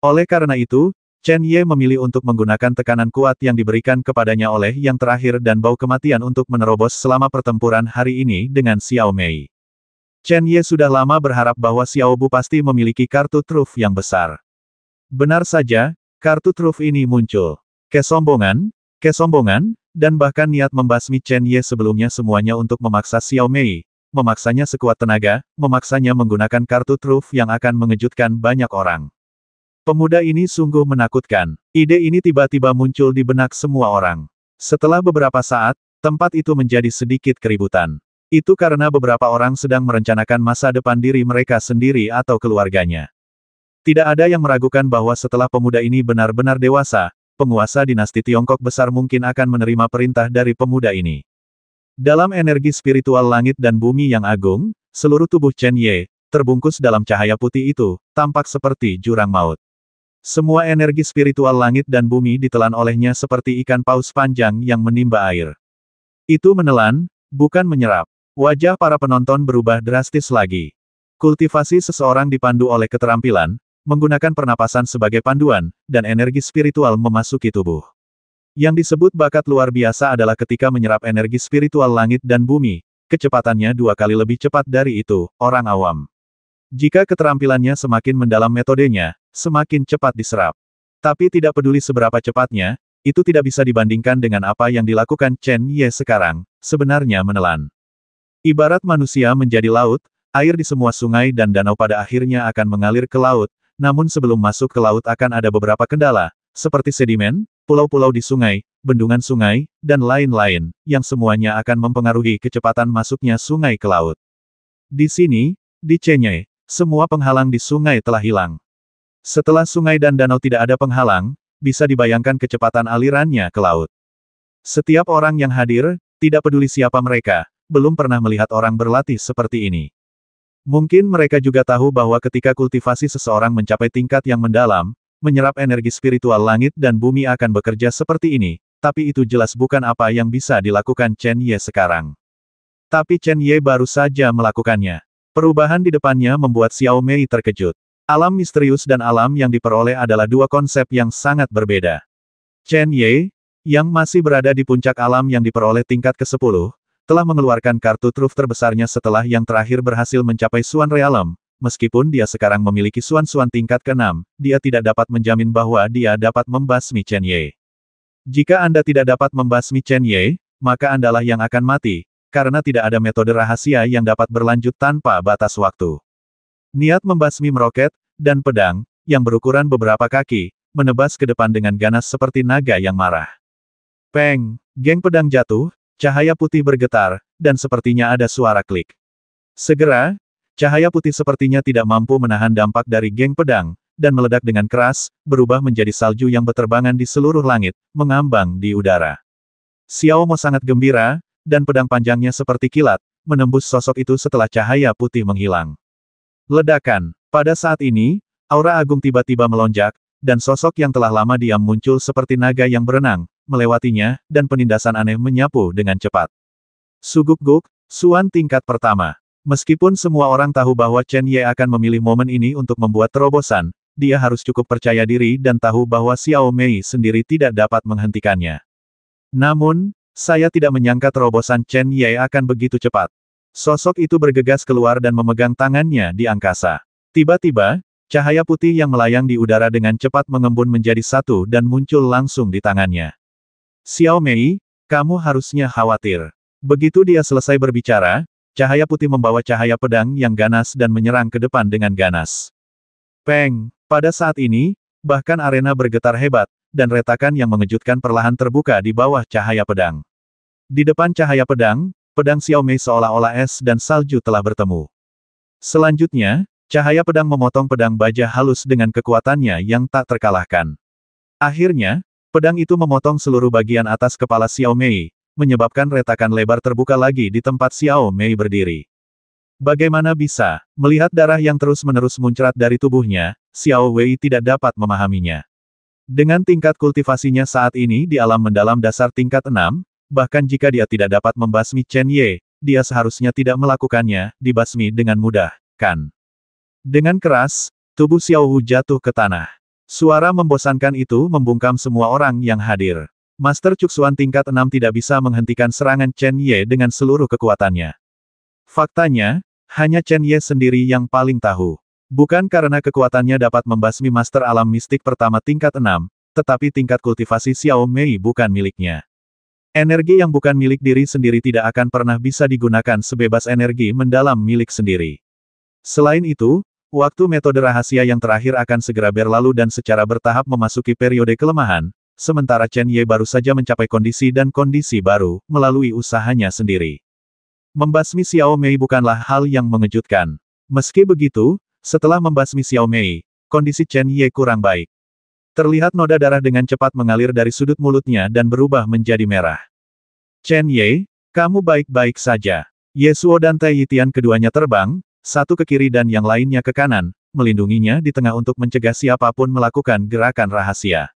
Oleh karena itu, Chen Ye memilih untuk menggunakan tekanan kuat yang diberikan kepadanya oleh yang terakhir dan bau kematian untuk menerobos selama pertempuran hari ini dengan Xiao Mei. Chen Ye sudah lama berharap bahwa Xiao Bu pasti memiliki kartu truf yang besar. Benar saja, kartu truf ini muncul. Kesombongan, Kesombongan, dan bahkan niat membasmi Chen Ye sebelumnya semuanya untuk memaksa Xiao Mei, memaksanya sekuat tenaga, memaksanya menggunakan kartu truf yang akan mengejutkan banyak orang. Pemuda ini sungguh menakutkan. Ide ini tiba-tiba muncul di benak semua orang. Setelah beberapa saat, tempat itu menjadi sedikit keributan. Itu karena beberapa orang sedang merencanakan masa depan diri mereka sendiri atau keluarganya. Tidak ada yang meragukan bahwa setelah pemuda ini benar-benar dewasa, penguasa dinasti Tiongkok besar mungkin akan menerima perintah dari pemuda ini. Dalam energi spiritual langit dan bumi yang agung, seluruh tubuh Chen Ye, terbungkus dalam cahaya putih itu, tampak seperti jurang maut. Semua energi spiritual langit dan bumi ditelan olehnya seperti ikan paus panjang yang menimba air. Itu menelan, bukan menyerap. Wajah para penonton berubah drastis lagi. Kultivasi seseorang dipandu oleh keterampilan, menggunakan pernapasan sebagai panduan, dan energi spiritual memasuki tubuh. Yang disebut bakat luar biasa adalah ketika menyerap energi spiritual langit dan bumi, kecepatannya dua kali lebih cepat dari itu, orang awam. Jika keterampilannya semakin mendalam metodenya, semakin cepat diserap. Tapi tidak peduli seberapa cepatnya, itu tidak bisa dibandingkan dengan apa yang dilakukan Chen Ye sekarang, sebenarnya menelan. Ibarat manusia menjadi laut, air di semua sungai dan danau pada akhirnya akan mengalir ke laut, namun sebelum masuk ke laut akan ada beberapa kendala, seperti sedimen, pulau-pulau di sungai, bendungan sungai, dan lain-lain, yang semuanya akan mempengaruhi kecepatan masuknya sungai ke laut. Di sini, di Chenye, semua penghalang di sungai telah hilang. Setelah sungai dan danau tidak ada penghalang, bisa dibayangkan kecepatan alirannya ke laut. Setiap orang yang hadir, tidak peduli siapa mereka, belum pernah melihat orang berlatih seperti ini. Mungkin mereka juga tahu bahwa ketika kultivasi seseorang mencapai tingkat yang mendalam, menyerap energi spiritual langit dan bumi akan bekerja seperti ini, tapi itu jelas bukan apa yang bisa dilakukan Chen Ye sekarang. Tapi Chen Ye baru saja melakukannya. Perubahan di depannya membuat Xiao Mei terkejut. Alam misterius dan alam yang diperoleh adalah dua konsep yang sangat berbeda. Chen Ye, yang masih berada di puncak alam yang diperoleh tingkat ke-10, telah mengeluarkan kartu truf terbesarnya setelah yang terakhir berhasil mencapai Suan Realem. Meskipun dia sekarang memiliki Suan-Suan tingkat ke-6, dia tidak dapat menjamin bahwa dia dapat membasmi Chen Ye. Jika Anda tidak dapat membasmi Chen Ye, maka Andalah yang akan mati, karena tidak ada metode rahasia yang dapat berlanjut tanpa batas waktu. Niat membasmi meroket, dan pedang, yang berukuran beberapa kaki, menebas ke depan dengan ganas seperti naga yang marah. Peng, geng pedang jatuh, Cahaya putih bergetar, dan sepertinya ada suara klik. Segera, cahaya putih sepertinya tidak mampu menahan dampak dari geng pedang, dan meledak dengan keras, berubah menjadi salju yang berterbangan di seluruh langit, mengambang di udara. Xiao Mo sangat gembira, dan pedang panjangnya seperti kilat, menembus sosok itu setelah cahaya putih menghilang. Ledakan, pada saat ini, aura agung tiba-tiba melonjak, dan sosok yang telah lama diam muncul seperti naga yang berenang, melewatinya, dan penindasan aneh menyapu dengan cepat. Suguk-guk, Suan tingkat pertama. Meskipun semua orang tahu bahwa Chen Ye akan memilih momen ini untuk membuat terobosan, dia harus cukup percaya diri dan tahu bahwa Xiao Mei sendiri tidak dapat menghentikannya. Namun, saya tidak menyangka terobosan Chen Ye akan begitu cepat. Sosok itu bergegas keluar dan memegang tangannya di angkasa. Tiba-tiba, cahaya putih yang melayang di udara dengan cepat mengembun menjadi satu dan muncul langsung di tangannya. Xiao Mei, kamu harusnya khawatir. Begitu dia selesai berbicara, cahaya putih membawa cahaya pedang yang ganas dan menyerang ke depan dengan ganas. Peng, pada saat ini, bahkan arena bergetar hebat, dan retakan yang mengejutkan perlahan terbuka di bawah cahaya pedang. Di depan cahaya pedang, pedang Xiao Mei seolah-olah es dan salju telah bertemu. Selanjutnya, cahaya pedang memotong pedang baja halus dengan kekuatannya yang tak terkalahkan. Akhirnya, Pedang itu memotong seluruh bagian atas kepala Xiao Mei, menyebabkan retakan lebar terbuka lagi di tempat Xiao Mei berdiri. Bagaimana bisa? Melihat darah yang terus-menerus muncrat dari tubuhnya, Xiao Wei tidak dapat memahaminya. Dengan tingkat kultivasinya saat ini di alam mendalam dasar tingkat 6, bahkan jika dia tidak dapat membasmi Chen Ye, dia seharusnya tidak melakukannya, dibasmi dengan mudah, kan? Dengan keras, tubuh Xiao Wu jatuh ke tanah. Suara membosankan itu membungkam semua orang yang hadir. Master Cuksuan tingkat 6 tidak bisa menghentikan serangan Chen Ye dengan seluruh kekuatannya. Faktanya, hanya Chen Ye sendiri yang paling tahu. Bukan karena kekuatannya dapat membasmi Master Alam Mistik pertama tingkat 6, tetapi tingkat kultivasi Xiao Mei bukan miliknya. Energi yang bukan milik diri sendiri tidak akan pernah bisa digunakan sebebas energi mendalam milik sendiri. Selain itu, Waktu metode rahasia yang terakhir akan segera berlalu dan secara bertahap memasuki periode kelemahan, sementara Chen Ye baru saja mencapai kondisi dan kondisi baru, melalui usahanya sendiri. Membasmi Xiao Mei bukanlah hal yang mengejutkan. Meski begitu, setelah membasmi Xiao Mei, kondisi Chen Ye kurang baik. Terlihat noda darah dengan cepat mengalir dari sudut mulutnya dan berubah menjadi merah. Chen Ye, kamu baik-baik saja. Yesuo dan Tai Yitian keduanya terbang, satu ke kiri dan yang lainnya ke kanan, melindunginya di tengah untuk mencegah siapapun melakukan gerakan rahasia.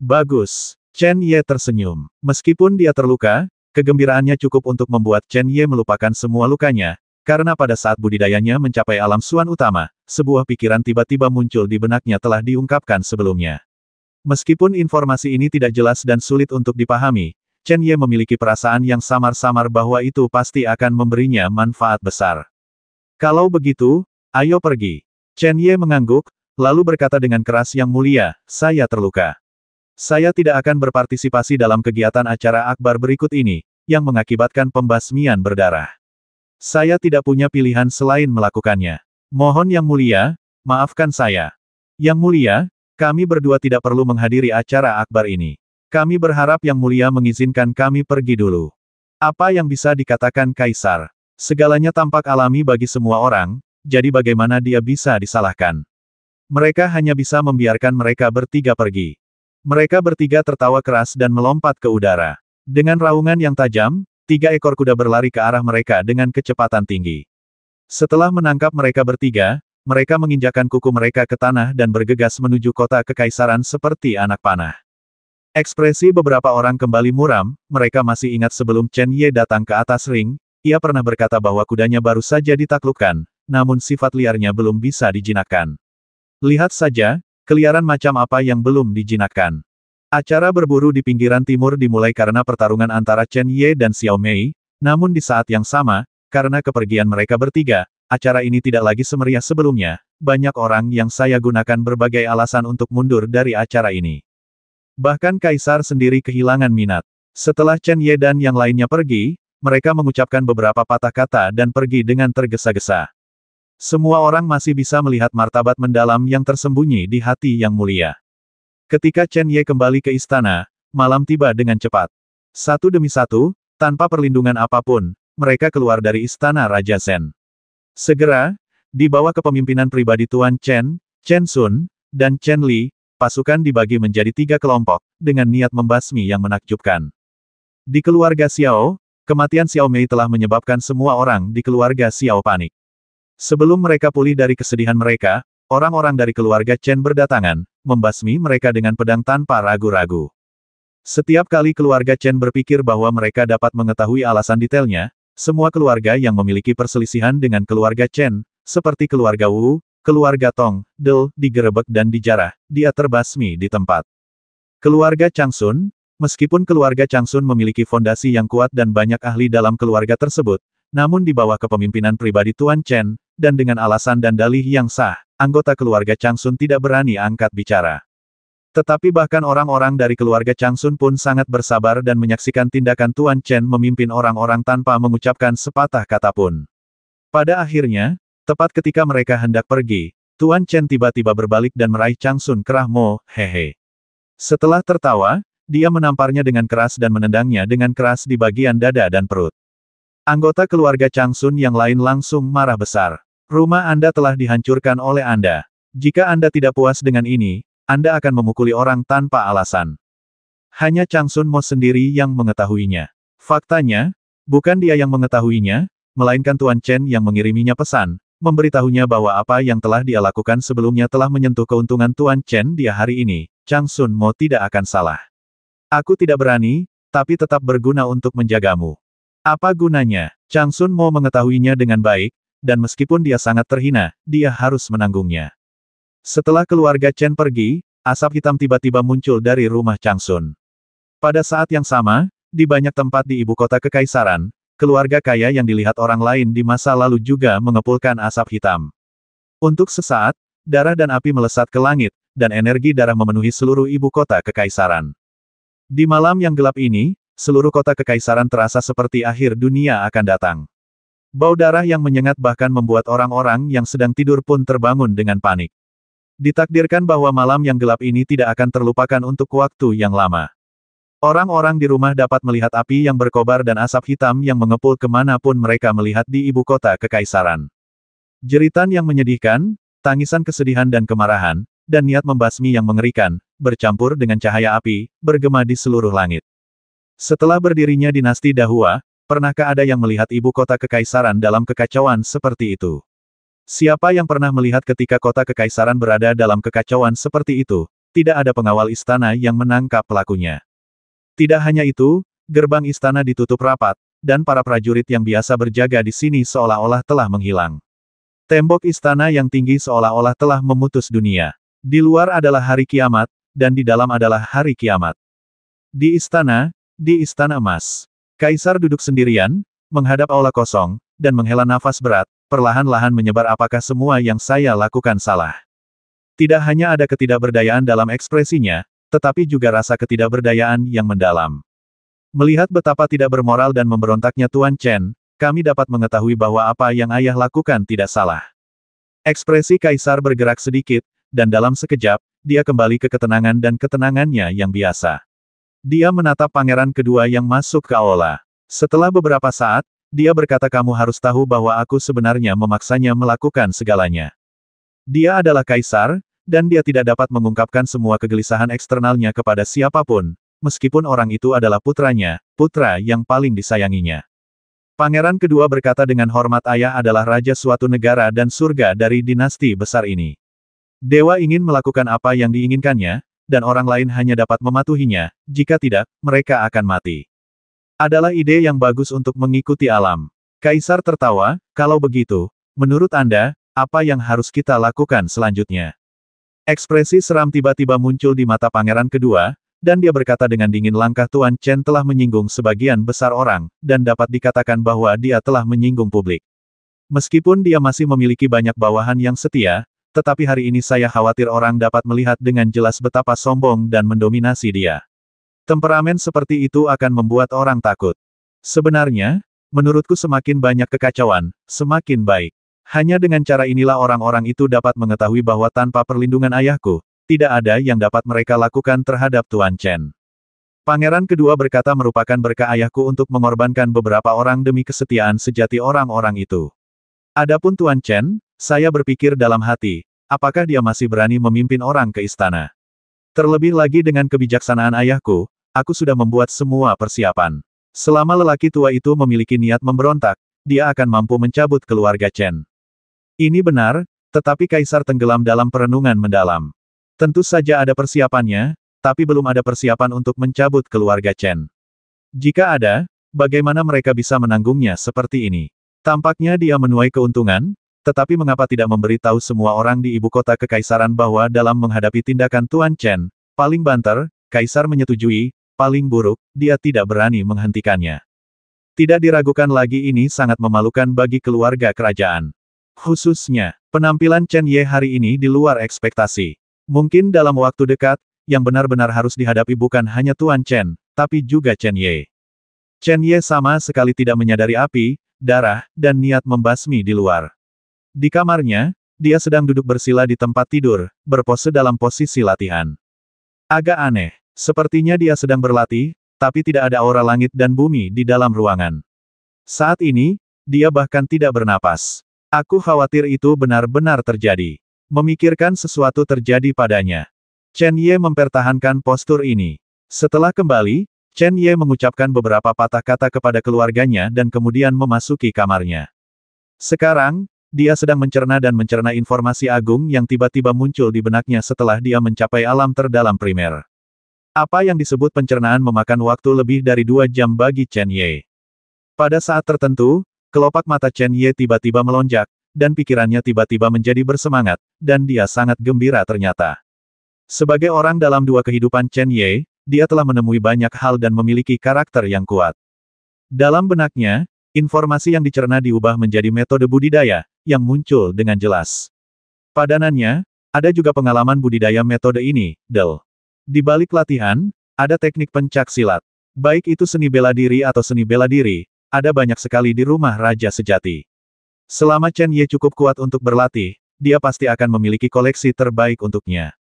Bagus. Chen Ye tersenyum. Meskipun dia terluka, kegembiraannya cukup untuk membuat Chen Ye melupakan semua lukanya, karena pada saat budidayanya mencapai alam suan utama, sebuah pikiran tiba-tiba muncul di benaknya telah diungkapkan sebelumnya. Meskipun informasi ini tidak jelas dan sulit untuk dipahami, Chen Ye memiliki perasaan yang samar-samar bahwa itu pasti akan memberinya manfaat besar. Kalau begitu, ayo pergi. Chen Ye mengangguk, lalu berkata dengan keras yang mulia, saya terluka. Saya tidak akan berpartisipasi dalam kegiatan acara akbar berikut ini, yang mengakibatkan pembasmian berdarah. Saya tidak punya pilihan selain melakukannya. Mohon yang mulia, maafkan saya. Yang mulia, kami berdua tidak perlu menghadiri acara akbar ini. Kami berharap yang mulia mengizinkan kami pergi dulu. Apa yang bisa dikatakan kaisar? Segalanya tampak alami bagi semua orang, jadi bagaimana dia bisa disalahkan? Mereka hanya bisa membiarkan mereka bertiga pergi. Mereka bertiga tertawa keras dan melompat ke udara. Dengan raungan yang tajam, tiga ekor kuda berlari ke arah mereka dengan kecepatan tinggi. Setelah menangkap mereka bertiga, mereka menginjakan kuku mereka ke tanah dan bergegas menuju kota kekaisaran seperti anak panah. Ekspresi beberapa orang kembali muram, mereka masih ingat sebelum Chen Ye datang ke atas ring, ia pernah berkata bahwa kudanya baru saja ditaklukkan, namun sifat liarnya belum bisa dijinakkan. Lihat saja, keliaran macam apa yang belum dijinakkan. Acara berburu di pinggiran timur dimulai karena pertarungan antara Chen Ye dan Xiao Mei, namun di saat yang sama, karena kepergian mereka bertiga, acara ini tidak lagi semeriah sebelumnya, banyak orang yang saya gunakan berbagai alasan untuk mundur dari acara ini. Bahkan Kaisar sendiri kehilangan minat. Setelah Chen Ye dan yang lainnya pergi, mereka mengucapkan beberapa patah kata dan pergi dengan tergesa-gesa. Semua orang masih bisa melihat martabat mendalam yang tersembunyi di hati yang mulia. Ketika Chen Ye kembali ke istana, malam tiba dengan cepat. Satu demi satu, tanpa perlindungan apapun, mereka keluar dari istana Raja Zen. Segera, di bawah kepemimpinan pribadi Tuan Chen, Chen Sun, dan Chen Li, pasukan dibagi menjadi tiga kelompok, dengan niat membasmi yang menakjubkan. Di keluarga Xiao, Kematian Xiao Mei telah menyebabkan semua orang di keluarga Xiao panik. Sebelum mereka pulih dari kesedihan mereka, orang-orang dari keluarga Chen berdatangan, membasmi mereka dengan pedang tanpa ragu-ragu. Setiap kali keluarga Chen berpikir bahwa mereka dapat mengetahui alasan detailnya, semua keluarga yang memiliki perselisihan dengan keluarga Chen, seperti keluarga Wu, keluarga Tong, Del, digerebek dan dijarah, dia terbasmi di tempat. Keluarga Changsun, Meskipun keluarga Changsun memiliki fondasi yang kuat dan banyak ahli dalam keluarga tersebut, namun di bawah kepemimpinan pribadi Tuan Chen, dan dengan alasan dan dalih yang sah, anggota keluarga Changsun tidak berani angkat bicara. Tetapi bahkan orang-orang dari keluarga Changsun pun sangat bersabar dan menyaksikan tindakan Tuan Chen memimpin orang-orang tanpa mengucapkan sepatah kata pun. Pada akhirnya, tepat ketika mereka hendak pergi, Tuan Chen tiba-tiba berbalik dan meraih Changsun kerah Mo, hehe. Setelah tertawa, dia menamparnya dengan keras dan menendangnya dengan keras di bagian dada dan perut. Anggota keluarga Changsun yang lain langsung marah besar. Rumah Anda telah dihancurkan oleh Anda. Jika Anda tidak puas dengan ini, Anda akan memukuli orang tanpa alasan. Hanya Changsun Mo sendiri yang mengetahuinya. Faktanya, bukan dia yang mengetahuinya, melainkan Tuan Chen yang mengiriminya pesan, memberitahunya bahwa apa yang telah dia lakukan sebelumnya telah menyentuh keuntungan Tuan Chen dia hari ini, Changsun Mo tidak akan salah. Aku tidak berani, tapi tetap berguna untuk menjagamu. Apa gunanya? Chang Sun mau mengetahuinya dengan baik, dan meskipun dia sangat terhina, dia harus menanggungnya. Setelah keluarga Chen pergi, asap hitam tiba-tiba muncul dari rumah Chang Sun. Pada saat yang sama, di banyak tempat di ibu kota kekaisaran, keluarga kaya yang dilihat orang lain di masa lalu juga mengepulkan asap hitam. Untuk sesaat, darah dan api melesat ke langit, dan energi darah memenuhi seluruh ibu kota kekaisaran. Di malam yang gelap ini, seluruh kota kekaisaran terasa seperti akhir dunia akan datang. Bau darah yang menyengat bahkan membuat orang-orang yang sedang tidur pun terbangun dengan panik. Ditakdirkan bahwa malam yang gelap ini tidak akan terlupakan untuk waktu yang lama. Orang-orang di rumah dapat melihat api yang berkobar dan asap hitam yang mengepul kemanapun mereka melihat di ibu kota kekaisaran. Jeritan yang menyedihkan, tangisan kesedihan dan kemarahan, dan niat membasmi yang mengerikan, bercampur dengan cahaya api, bergema di seluruh langit. Setelah berdirinya dinasti Dahua, pernahkah ada yang melihat ibu kota kekaisaran dalam kekacauan seperti itu? Siapa yang pernah melihat ketika kota kekaisaran berada dalam kekacauan seperti itu, tidak ada pengawal istana yang menangkap pelakunya. Tidak hanya itu, gerbang istana ditutup rapat, dan para prajurit yang biasa berjaga di sini seolah-olah telah menghilang. Tembok istana yang tinggi seolah-olah telah memutus dunia. Di luar adalah hari kiamat, dan di dalam adalah hari kiamat. Di istana, di istana emas, Kaisar duduk sendirian, menghadap aula kosong, dan menghela nafas berat, perlahan-lahan menyebar apakah semua yang saya lakukan salah. Tidak hanya ada ketidakberdayaan dalam ekspresinya, tetapi juga rasa ketidakberdayaan yang mendalam. Melihat betapa tidak bermoral dan memberontaknya Tuan Chen, kami dapat mengetahui bahwa apa yang ayah lakukan tidak salah. Ekspresi kaisar bergerak sedikit, dan dalam sekejap, dia kembali ke ketenangan dan ketenangannya yang biasa. Dia menatap pangeran kedua yang masuk ke aula. Setelah beberapa saat, dia berkata kamu harus tahu bahwa aku sebenarnya memaksanya melakukan segalanya. Dia adalah kaisar, dan dia tidak dapat mengungkapkan semua kegelisahan eksternalnya kepada siapapun, meskipun orang itu adalah putranya, putra yang paling disayanginya. Pangeran kedua berkata dengan hormat ayah adalah raja suatu negara dan surga dari dinasti besar ini. Dewa ingin melakukan apa yang diinginkannya, dan orang lain hanya dapat mematuhinya, jika tidak, mereka akan mati. Adalah ide yang bagus untuk mengikuti alam. Kaisar tertawa, kalau begitu, menurut Anda, apa yang harus kita lakukan selanjutnya? Ekspresi seram tiba-tiba muncul di mata pangeran kedua, dan dia berkata dengan dingin langkah Tuan Chen telah menyinggung sebagian besar orang, dan dapat dikatakan bahwa dia telah menyinggung publik. Meskipun dia masih memiliki banyak bawahan yang setia, tetapi hari ini saya khawatir orang dapat melihat dengan jelas betapa sombong dan mendominasi dia. Temperamen seperti itu akan membuat orang takut. Sebenarnya, menurutku semakin banyak kekacauan, semakin baik. Hanya dengan cara inilah orang-orang itu dapat mengetahui bahwa tanpa perlindungan ayahku, tidak ada yang dapat mereka lakukan terhadap Tuan Chen. Pangeran kedua berkata merupakan berkah ayahku untuk mengorbankan beberapa orang demi kesetiaan sejati orang-orang itu. Adapun Tuan Chen, saya berpikir dalam hati, apakah dia masih berani memimpin orang ke istana? Terlebih lagi dengan kebijaksanaan ayahku, aku sudah membuat semua persiapan. Selama lelaki tua itu memiliki niat memberontak, dia akan mampu mencabut keluarga Chen. Ini benar, tetapi Kaisar tenggelam dalam perenungan mendalam. Tentu saja ada persiapannya, tapi belum ada persiapan untuk mencabut keluarga Chen. Jika ada, bagaimana mereka bisa menanggungnya seperti ini? Tampaknya dia menuai keuntungan, tetapi mengapa tidak memberitahu semua orang di ibu kota kekaisaran bahwa dalam menghadapi tindakan Tuan Chen, paling banter, kaisar menyetujui, paling buruk, dia tidak berani menghentikannya. Tidak diragukan lagi ini sangat memalukan bagi keluarga kerajaan. Khususnya, penampilan Chen Ye hari ini di luar ekspektasi. Mungkin dalam waktu dekat, yang benar-benar harus dihadapi bukan hanya Tuan Chen, tapi juga Chen Ye. Chen Ye sama sekali tidak menyadari api, darah, dan niat membasmi di luar. Di kamarnya, dia sedang duduk bersila di tempat tidur, berpose dalam posisi latihan. Agak aneh, sepertinya dia sedang berlatih, tapi tidak ada aura langit dan bumi di dalam ruangan. Saat ini, dia bahkan tidak bernapas. Aku khawatir itu benar-benar terjadi. Memikirkan sesuatu terjadi padanya. Chen Ye mempertahankan postur ini. Setelah kembali, Chen Ye mengucapkan beberapa patah kata kepada keluarganya dan kemudian memasuki kamarnya. Sekarang, dia sedang mencerna dan mencerna informasi agung yang tiba-tiba muncul di benaknya setelah dia mencapai alam terdalam primer. Apa yang disebut pencernaan memakan waktu lebih dari dua jam bagi Chen Ye. Pada saat tertentu, kelopak mata Chen Ye tiba-tiba melonjak, dan pikirannya tiba-tiba menjadi bersemangat, dan dia sangat gembira ternyata. Sebagai orang dalam dua kehidupan Chen Ye, dia telah menemui banyak hal dan memiliki karakter yang kuat. Dalam benaknya, Informasi yang dicerna diubah menjadi metode budidaya, yang muncul dengan jelas. Padanannya, ada juga pengalaman budidaya metode ini, Del. Di balik latihan, ada teknik pencak silat. Baik itu seni bela diri atau seni bela diri, ada banyak sekali di rumah Raja Sejati. Selama Chen Ye cukup kuat untuk berlatih, dia pasti akan memiliki koleksi terbaik untuknya.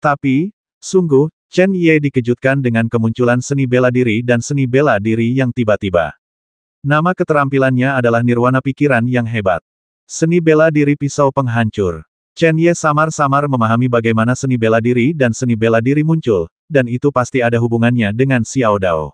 Tapi, sungguh, Chen Ye dikejutkan dengan kemunculan seni bela diri dan seni bela diri yang tiba-tiba. Nama keterampilannya adalah nirwana pikiran yang hebat. Seni bela diri pisau penghancur. Chen Ye samar-samar memahami bagaimana seni bela diri dan seni bela diri muncul, dan itu pasti ada hubungannya dengan Xiao Dao.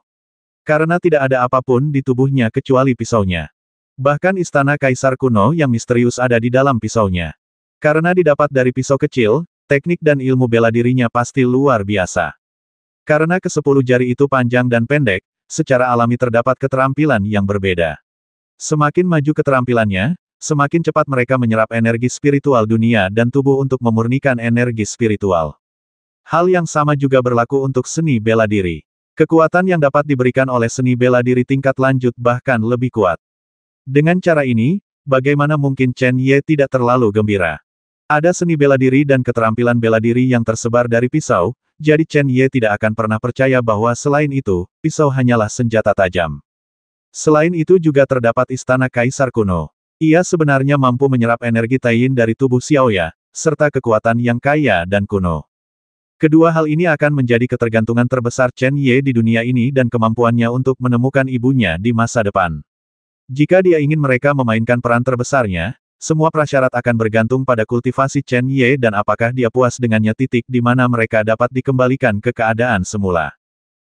Karena tidak ada apapun di tubuhnya kecuali pisaunya. Bahkan istana kaisar kuno yang misterius ada di dalam pisaunya. Karena didapat dari pisau kecil, teknik dan ilmu bela dirinya pasti luar biasa. Karena kesepuluh jari itu panjang dan pendek, secara alami terdapat keterampilan yang berbeda. Semakin maju keterampilannya, semakin cepat mereka menyerap energi spiritual dunia dan tubuh untuk memurnikan energi spiritual. Hal yang sama juga berlaku untuk seni bela diri. Kekuatan yang dapat diberikan oleh seni bela diri tingkat lanjut bahkan lebih kuat. Dengan cara ini, bagaimana mungkin Chen Ye tidak terlalu gembira? Ada seni bela diri dan keterampilan bela diri yang tersebar dari pisau, jadi Chen Ye tidak akan pernah percaya bahwa selain itu, pisau hanyalah senjata tajam. Selain itu juga terdapat istana kaisar kuno. Ia sebenarnya mampu menyerap energi Taiyin dari tubuh Xiaoya, serta kekuatan yang kaya dan kuno. Kedua hal ini akan menjadi ketergantungan terbesar Chen Ye di dunia ini dan kemampuannya untuk menemukan ibunya di masa depan. Jika dia ingin mereka memainkan peran terbesarnya, semua prasyarat akan bergantung pada kultivasi Chen Ye dan apakah dia puas dengannya titik di mana mereka dapat dikembalikan ke keadaan semula.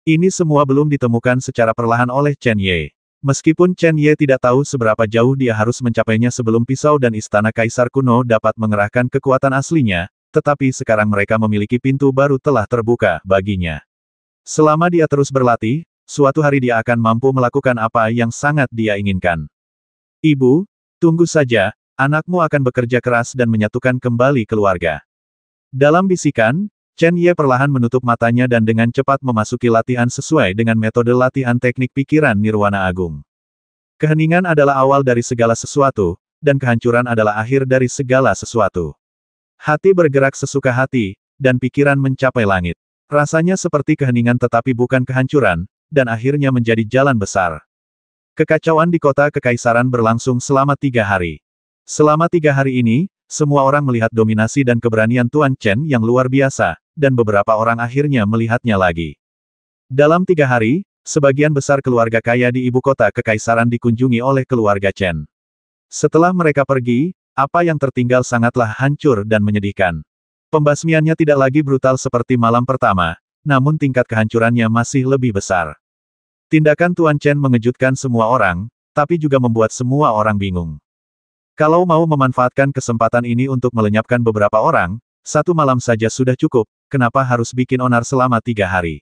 Ini semua belum ditemukan secara perlahan oleh Chen Ye. Meskipun Chen Ye tidak tahu seberapa jauh dia harus mencapainya sebelum pisau dan istana kaisar kuno dapat mengerahkan kekuatan aslinya, tetapi sekarang mereka memiliki pintu baru telah terbuka baginya. Selama dia terus berlatih, suatu hari dia akan mampu melakukan apa yang sangat dia inginkan. Ibu, tunggu saja, Anakmu akan bekerja keras dan menyatukan kembali keluarga. Dalam bisikan, Chen Ye perlahan menutup matanya dan dengan cepat memasuki latihan sesuai dengan metode latihan teknik pikiran Nirwana Agung. Keheningan adalah awal dari segala sesuatu, dan kehancuran adalah akhir dari segala sesuatu. Hati bergerak sesuka hati, dan pikiran mencapai langit. Rasanya seperti keheningan tetapi bukan kehancuran, dan akhirnya menjadi jalan besar. Kekacauan di kota kekaisaran berlangsung selama tiga hari. Selama tiga hari ini, semua orang melihat dominasi dan keberanian Tuan Chen yang luar biasa, dan beberapa orang akhirnya melihatnya lagi. Dalam tiga hari, sebagian besar keluarga kaya di ibu kota kekaisaran dikunjungi oleh keluarga Chen. Setelah mereka pergi, apa yang tertinggal sangatlah hancur dan menyedihkan. Pembasmiannya tidak lagi brutal seperti malam pertama, namun tingkat kehancurannya masih lebih besar. Tindakan Tuan Chen mengejutkan semua orang, tapi juga membuat semua orang bingung. Kalau mau memanfaatkan kesempatan ini untuk melenyapkan beberapa orang, satu malam saja sudah cukup, kenapa harus bikin onar selama tiga hari?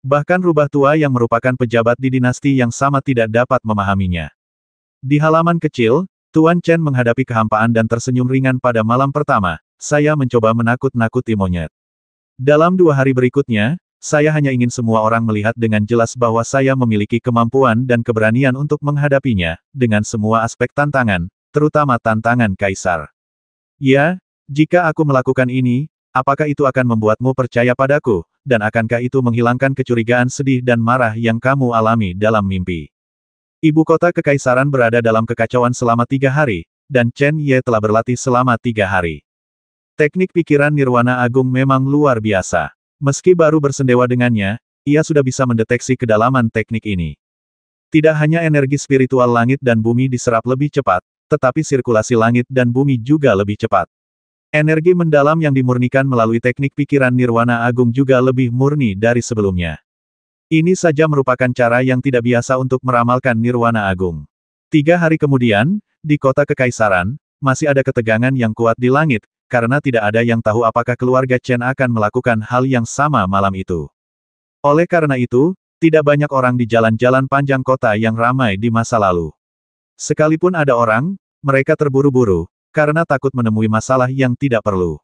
Bahkan rubah tua yang merupakan pejabat di dinasti yang sama tidak dapat memahaminya. Di halaman kecil, Tuan Chen menghadapi kehampaan dan tersenyum ringan pada malam pertama, saya mencoba menakut-nakuti monyet. Dalam dua hari berikutnya, saya hanya ingin semua orang melihat dengan jelas bahwa saya memiliki kemampuan dan keberanian untuk menghadapinya, dengan semua aspek tantangan, terutama tantangan kaisar. Ya, jika aku melakukan ini, apakah itu akan membuatmu percaya padaku, dan akankah itu menghilangkan kecurigaan sedih dan marah yang kamu alami dalam mimpi? Ibu kota kekaisaran berada dalam kekacauan selama tiga hari, dan Chen Ye telah berlatih selama tiga hari. Teknik pikiran Nirwana Agung memang luar biasa. Meski baru bersendewa dengannya, ia sudah bisa mendeteksi kedalaman teknik ini. Tidak hanya energi spiritual langit dan bumi diserap lebih cepat, tetapi sirkulasi langit dan bumi juga lebih cepat. Energi mendalam yang dimurnikan melalui teknik pikiran Nirwana Agung juga lebih murni dari sebelumnya. Ini saja merupakan cara yang tidak biasa untuk meramalkan Nirwana Agung. Tiga hari kemudian, di kota Kekaisaran, masih ada ketegangan yang kuat di langit, karena tidak ada yang tahu apakah keluarga Chen akan melakukan hal yang sama malam itu. Oleh karena itu, tidak banyak orang di jalan-jalan panjang kota yang ramai di masa lalu. Sekalipun ada orang, mereka terburu-buru, karena takut menemui masalah yang tidak perlu.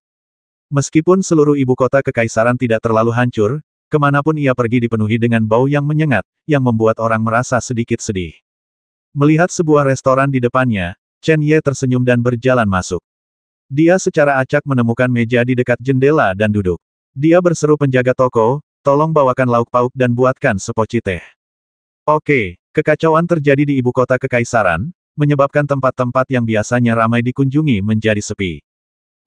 Meskipun seluruh ibu kota kekaisaran tidak terlalu hancur, kemanapun ia pergi dipenuhi dengan bau yang menyengat, yang membuat orang merasa sedikit sedih. Melihat sebuah restoran di depannya, Chen Ye tersenyum dan berjalan masuk. Dia secara acak menemukan meja di dekat jendela dan duduk. Dia berseru penjaga toko, tolong bawakan lauk pauk dan buatkan sepoci teh. Oke, kekacauan terjadi di ibu kota kekaisaran, menyebabkan tempat-tempat yang biasanya ramai dikunjungi menjadi sepi.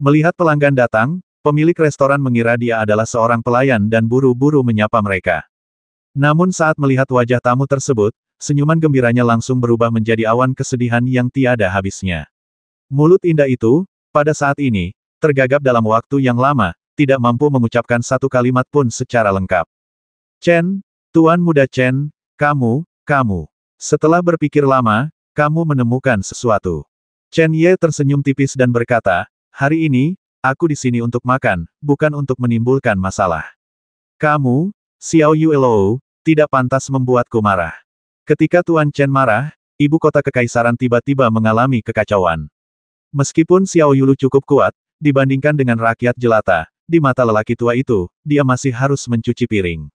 Melihat pelanggan datang, pemilik restoran mengira dia adalah seorang pelayan dan buru-buru menyapa mereka. Namun saat melihat wajah tamu tersebut, senyuman gembiranya langsung berubah menjadi awan kesedihan yang tiada habisnya. Mulut indah itu, pada saat ini, tergagap dalam waktu yang lama, tidak mampu mengucapkan satu kalimat pun secara lengkap. Chen, Tuan Muda Chen, kamu, kamu. Setelah berpikir lama, kamu menemukan sesuatu. Chen Ye tersenyum tipis dan berkata, hari ini, aku di sini untuk makan, bukan untuk menimbulkan masalah. Kamu, Xiao Yuelou, tidak pantas membuatku marah. Ketika Tuan Chen marah, ibu kota kekaisaran tiba-tiba mengalami kekacauan. Meskipun Xiao Yulu cukup kuat, dibandingkan dengan rakyat jelata, di mata lelaki tua itu, dia masih harus mencuci piring.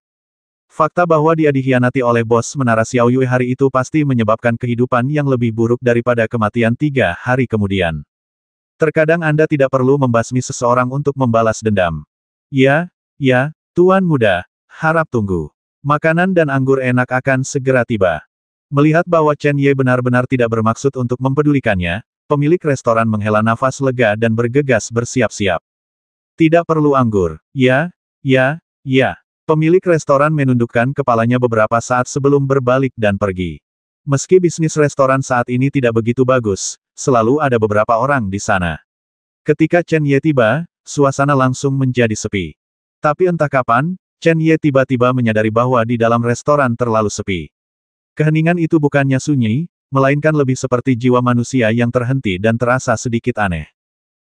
Fakta bahwa dia dihianati oleh bos menara Xiao Yue hari itu pasti menyebabkan kehidupan yang lebih buruk daripada kematian tiga hari kemudian. Terkadang Anda tidak perlu membasmi seseorang untuk membalas dendam. Ya, ya, Tuan Muda, harap tunggu. Makanan dan anggur enak akan segera tiba. Melihat bahwa Chen Ye benar-benar tidak bermaksud untuk mempedulikannya, pemilik restoran menghela nafas lega dan bergegas bersiap-siap. Tidak perlu anggur, ya, ya, ya. Pemilik restoran menundukkan kepalanya beberapa saat sebelum berbalik dan pergi. Meski bisnis restoran saat ini tidak begitu bagus, selalu ada beberapa orang di sana. Ketika Chen Ye tiba, suasana langsung menjadi sepi. Tapi entah kapan, Chen Ye tiba-tiba menyadari bahwa di dalam restoran terlalu sepi. Keheningan itu bukannya sunyi, melainkan lebih seperti jiwa manusia yang terhenti dan terasa sedikit aneh.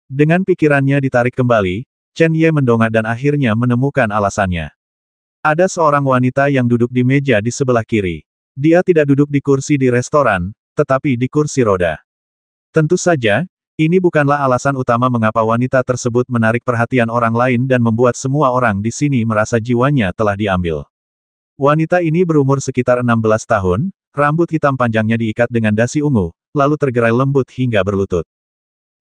Dengan pikirannya ditarik kembali, Chen Ye mendongak dan akhirnya menemukan alasannya. Ada seorang wanita yang duduk di meja di sebelah kiri. Dia tidak duduk di kursi di restoran, tetapi di kursi roda. Tentu saja, ini bukanlah alasan utama mengapa wanita tersebut menarik perhatian orang lain dan membuat semua orang di sini merasa jiwanya telah diambil. Wanita ini berumur sekitar 16 tahun, rambut hitam panjangnya diikat dengan dasi ungu, lalu tergerai lembut hingga berlutut.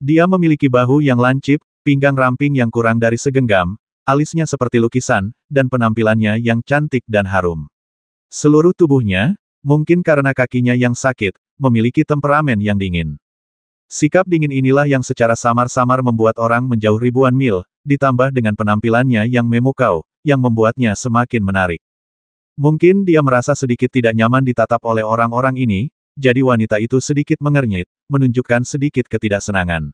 Dia memiliki bahu yang lancip, pinggang ramping yang kurang dari segenggam, alisnya seperti lukisan, dan penampilannya yang cantik dan harum. Seluruh tubuhnya, mungkin karena kakinya yang sakit, memiliki temperamen yang dingin. Sikap dingin inilah yang secara samar-samar membuat orang menjauh ribuan mil, ditambah dengan penampilannya yang memukau, yang membuatnya semakin menarik. Mungkin dia merasa sedikit tidak nyaman ditatap oleh orang-orang ini, jadi wanita itu sedikit mengernyit, menunjukkan sedikit ketidaksenangan.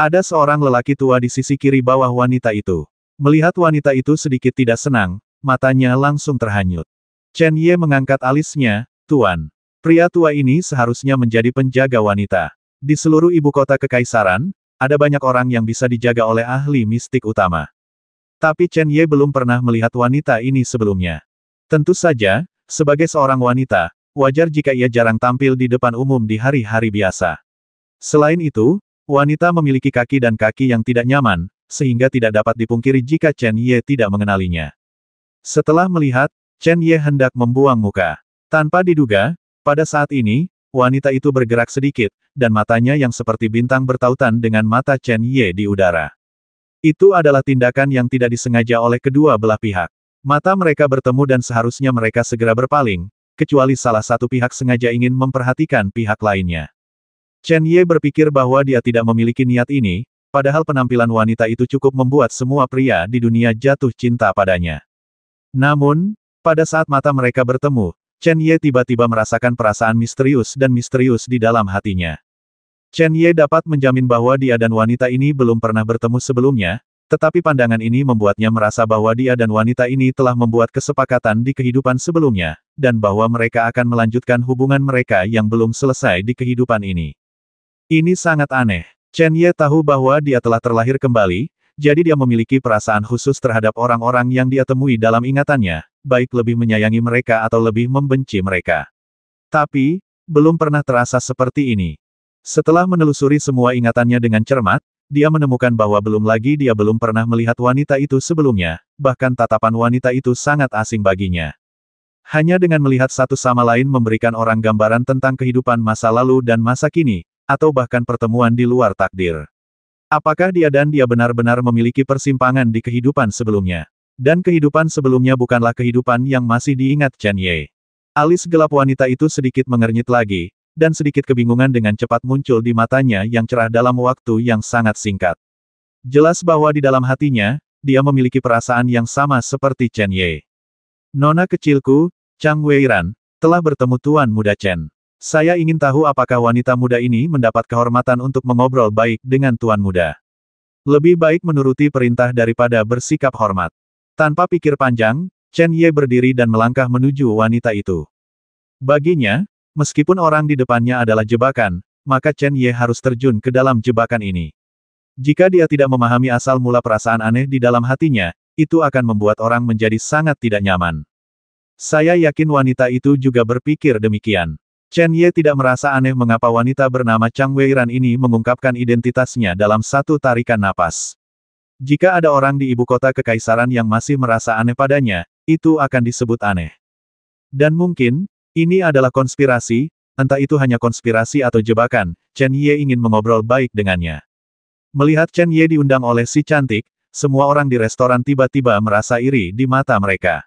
Ada seorang lelaki tua di sisi kiri bawah wanita itu. Melihat wanita itu sedikit tidak senang, matanya langsung terhanyut. Chen Ye mengangkat alisnya, Tuan. Pria tua ini seharusnya menjadi penjaga wanita. Di seluruh ibu kota kekaisaran, ada banyak orang yang bisa dijaga oleh ahli mistik utama. Tapi Chen Ye belum pernah melihat wanita ini sebelumnya. Tentu saja, sebagai seorang wanita, wajar jika ia jarang tampil di depan umum di hari-hari biasa. Selain itu, wanita memiliki kaki dan kaki yang tidak nyaman, sehingga tidak dapat dipungkiri jika Chen Ye tidak mengenalinya. Setelah melihat, Chen Ye hendak membuang muka. Tanpa diduga, pada saat ini, wanita itu bergerak sedikit, dan matanya yang seperti bintang bertautan dengan mata Chen Ye di udara. Itu adalah tindakan yang tidak disengaja oleh kedua belah pihak. Mata mereka bertemu dan seharusnya mereka segera berpaling, kecuali salah satu pihak sengaja ingin memperhatikan pihak lainnya. Chen Ye berpikir bahwa dia tidak memiliki niat ini, Padahal penampilan wanita itu cukup membuat semua pria di dunia jatuh cinta padanya. Namun, pada saat mata mereka bertemu, Chen Ye tiba-tiba merasakan perasaan misterius dan misterius di dalam hatinya. Chen Ye dapat menjamin bahwa dia dan wanita ini belum pernah bertemu sebelumnya, tetapi pandangan ini membuatnya merasa bahwa dia dan wanita ini telah membuat kesepakatan di kehidupan sebelumnya, dan bahwa mereka akan melanjutkan hubungan mereka yang belum selesai di kehidupan ini. Ini sangat aneh. Chen Ye tahu bahwa dia telah terlahir kembali, jadi dia memiliki perasaan khusus terhadap orang-orang yang dia temui dalam ingatannya, baik lebih menyayangi mereka atau lebih membenci mereka. Tapi, belum pernah terasa seperti ini. Setelah menelusuri semua ingatannya dengan cermat, dia menemukan bahwa belum lagi dia belum pernah melihat wanita itu sebelumnya, bahkan tatapan wanita itu sangat asing baginya. Hanya dengan melihat satu sama lain memberikan orang gambaran tentang kehidupan masa lalu dan masa kini, atau bahkan pertemuan di luar takdir. Apakah dia dan dia benar-benar memiliki persimpangan di kehidupan sebelumnya? Dan kehidupan sebelumnya bukanlah kehidupan yang masih diingat Chen Ye. Alis gelap wanita itu sedikit mengernyit lagi, dan sedikit kebingungan dengan cepat muncul di matanya yang cerah dalam waktu yang sangat singkat. Jelas bahwa di dalam hatinya, dia memiliki perasaan yang sama seperti Chen Ye. Nona kecilku, Chang Weiran, telah bertemu tuan muda Chen. Saya ingin tahu apakah wanita muda ini mendapat kehormatan untuk mengobrol baik dengan tuan muda. Lebih baik menuruti perintah daripada bersikap hormat. Tanpa pikir panjang, Chen Ye berdiri dan melangkah menuju wanita itu. Baginya, meskipun orang di depannya adalah jebakan, maka Chen Ye harus terjun ke dalam jebakan ini. Jika dia tidak memahami asal mula perasaan aneh di dalam hatinya, itu akan membuat orang menjadi sangat tidak nyaman. Saya yakin wanita itu juga berpikir demikian. Chen Ye tidak merasa aneh mengapa wanita bernama Chang Weiran ini mengungkapkan identitasnya dalam satu tarikan napas. Jika ada orang di ibu kota kekaisaran yang masih merasa aneh padanya, itu akan disebut aneh. Dan mungkin, ini adalah konspirasi, entah itu hanya konspirasi atau jebakan, Chen Ye ingin mengobrol baik dengannya. Melihat Chen Ye diundang oleh si cantik, semua orang di restoran tiba-tiba merasa iri di mata mereka.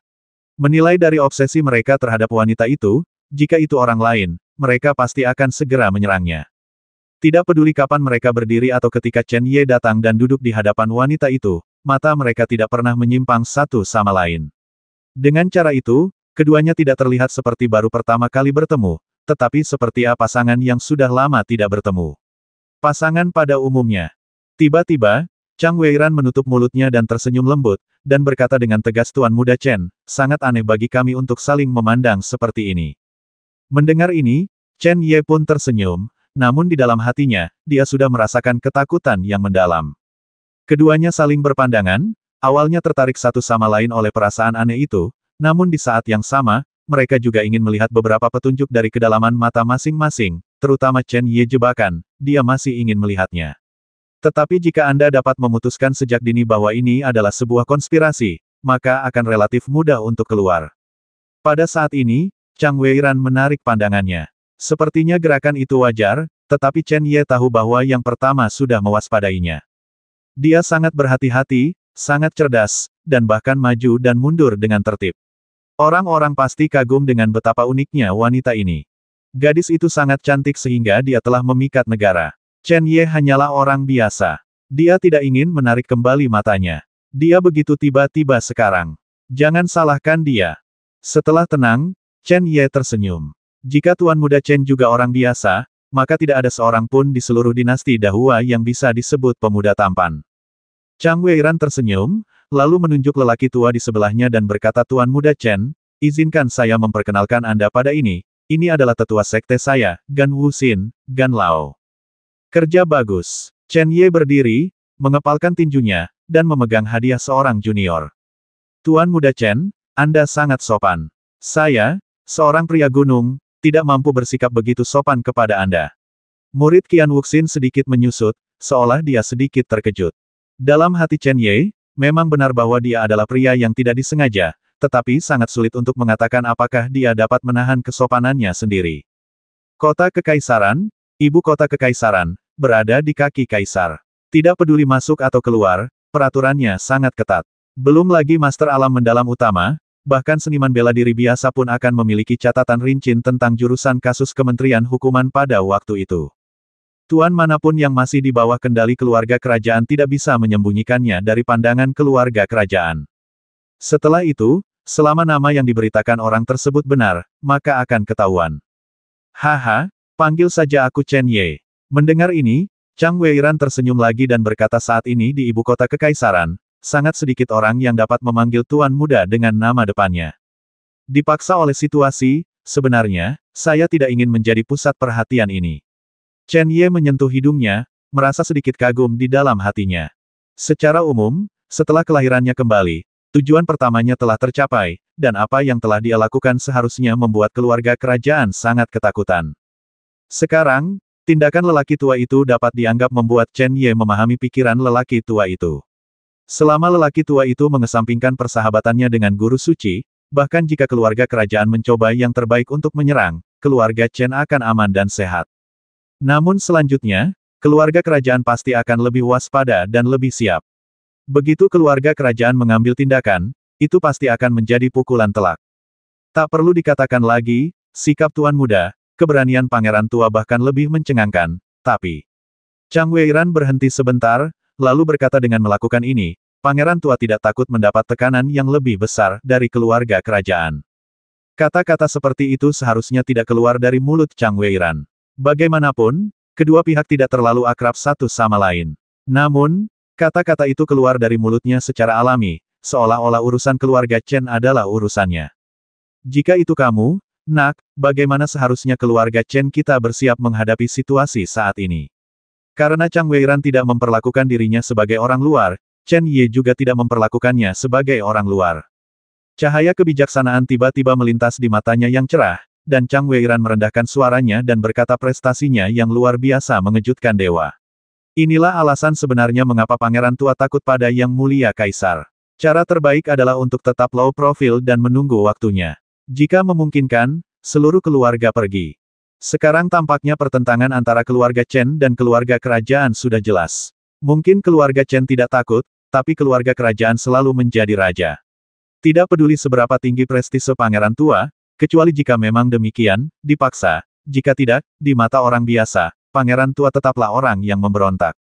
Menilai dari obsesi mereka terhadap wanita itu, jika itu orang lain, mereka pasti akan segera menyerangnya. Tidak peduli kapan mereka berdiri atau ketika Chen Ye datang dan duduk di hadapan wanita itu, mata mereka tidak pernah menyimpang satu sama lain. Dengan cara itu, keduanya tidak terlihat seperti baru pertama kali bertemu, tetapi seperti A pasangan yang sudah lama tidak bertemu. Pasangan pada umumnya. Tiba-tiba, Chang Weiran menutup mulutnya dan tersenyum lembut, dan berkata dengan tegas Tuan Muda Chen, sangat aneh bagi kami untuk saling memandang seperti ini. Mendengar ini, Chen Ye pun tersenyum, namun di dalam hatinya, dia sudah merasakan ketakutan yang mendalam. Keduanya saling berpandangan, awalnya tertarik satu sama lain oleh perasaan aneh itu, namun di saat yang sama, mereka juga ingin melihat beberapa petunjuk dari kedalaman mata masing-masing, terutama Chen Ye jebakan, dia masih ingin melihatnya. Tetapi jika Anda dapat memutuskan sejak dini bahwa ini adalah sebuah konspirasi, maka akan relatif mudah untuk keluar. Pada saat ini, Chang Weiran menarik pandangannya. Sepertinya gerakan itu wajar, tetapi Chen Ye tahu bahwa yang pertama sudah mewaspadainya. Dia sangat berhati-hati, sangat cerdas, dan bahkan maju dan mundur dengan tertib. Orang-orang pasti kagum dengan betapa uniknya wanita ini. Gadis itu sangat cantik sehingga dia telah memikat negara. Chen Ye hanyalah orang biasa. Dia tidak ingin menarik kembali matanya. Dia begitu tiba-tiba sekarang. Jangan salahkan dia. Setelah tenang, Chen Ye tersenyum. Jika Tuan Muda Chen juga orang biasa, maka tidak ada seorang pun di seluruh dinasti Dahua yang bisa disebut pemuda tampan. Chang Wei Ran tersenyum, lalu menunjuk lelaki tua di sebelahnya dan berkata Tuan Muda Chen, izinkan saya memperkenalkan Anda pada ini, ini adalah tetua sekte saya, Gan Wu Xin, Gan Lao. Kerja bagus. Chen Ye berdiri, mengepalkan tinjunya, dan memegang hadiah seorang junior. Tuan Muda Chen, Anda sangat sopan. Saya, Seorang pria gunung, tidak mampu bersikap begitu sopan kepada Anda. Murid Kian Wuxin sedikit menyusut, seolah dia sedikit terkejut. Dalam hati Chen Ye, memang benar bahwa dia adalah pria yang tidak disengaja, tetapi sangat sulit untuk mengatakan apakah dia dapat menahan kesopanannya sendiri. Kota Kekaisaran, ibu kota Kekaisaran, berada di kaki Kaisar. Tidak peduli masuk atau keluar, peraturannya sangat ketat. Belum lagi Master Alam Mendalam Utama, Bahkan seniman bela diri biasa pun akan memiliki catatan rincin tentang jurusan kasus Kementerian Hukuman pada waktu itu. Tuan manapun yang masih di bawah kendali keluarga kerajaan tidak bisa menyembunyikannya dari pandangan keluarga kerajaan. Setelah itu, selama nama yang diberitakan orang tersebut benar, maka akan ketahuan. Haha, panggil saja aku Chen Ye. Mendengar ini, Chang Weiran tersenyum lagi dan berkata saat ini di ibu kota kekaisaran, sangat sedikit orang yang dapat memanggil Tuan Muda dengan nama depannya. Dipaksa oleh situasi, sebenarnya, saya tidak ingin menjadi pusat perhatian ini. Chen Ye menyentuh hidungnya, merasa sedikit kagum di dalam hatinya. Secara umum, setelah kelahirannya kembali, tujuan pertamanya telah tercapai, dan apa yang telah dia lakukan seharusnya membuat keluarga kerajaan sangat ketakutan. Sekarang, tindakan lelaki tua itu dapat dianggap membuat Chen Ye memahami pikiran lelaki tua itu. Selama lelaki tua itu mengesampingkan persahabatannya dengan guru suci, bahkan jika keluarga kerajaan mencoba yang terbaik untuk menyerang, keluarga Chen akan aman dan sehat. Namun selanjutnya, keluarga kerajaan pasti akan lebih waspada dan lebih siap. Begitu keluarga kerajaan mengambil tindakan, itu pasti akan menjadi pukulan telak. Tak perlu dikatakan lagi, sikap tuan muda, keberanian pangeran tua bahkan lebih mencengangkan, tapi... Chang Weiran berhenti sebentar, lalu berkata dengan melakukan ini, Pangeran Tua tidak takut mendapat tekanan yang lebih besar dari keluarga kerajaan. Kata-kata seperti itu seharusnya tidak keluar dari mulut Chang Weiran. Bagaimanapun, kedua pihak tidak terlalu akrab satu sama lain. Namun, kata-kata itu keluar dari mulutnya secara alami, seolah-olah urusan keluarga Chen adalah urusannya. Jika itu kamu, nak, bagaimana seharusnya keluarga Chen kita bersiap menghadapi situasi saat ini? Karena Chang Weiran tidak memperlakukan dirinya sebagai orang luar, Chen Ye juga tidak memperlakukannya sebagai orang luar. Cahaya kebijaksanaan tiba-tiba melintas di matanya yang cerah, dan Chang Weiran merendahkan suaranya dan berkata prestasinya yang luar biasa mengejutkan dewa. Inilah alasan sebenarnya mengapa pangeran tua takut pada yang mulia kaisar. Cara terbaik adalah untuk tetap low profil dan menunggu waktunya. Jika memungkinkan, seluruh keluarga pergi. Sekarang tampaknya pertentangan antara keluarga Chen dan keluarga kerajaan sudah jelas. Mungkin keluarga Chen tidak takut, tapi keluarga kerajaan selalu menjadi raja. Tidak peduli seberapa tinggi prestise pangeran tua, kecuali jika memang demikian, dipaksa. Jika tidak, di mata orang biasa, pangeran tua tetaplah orang yang memberontak.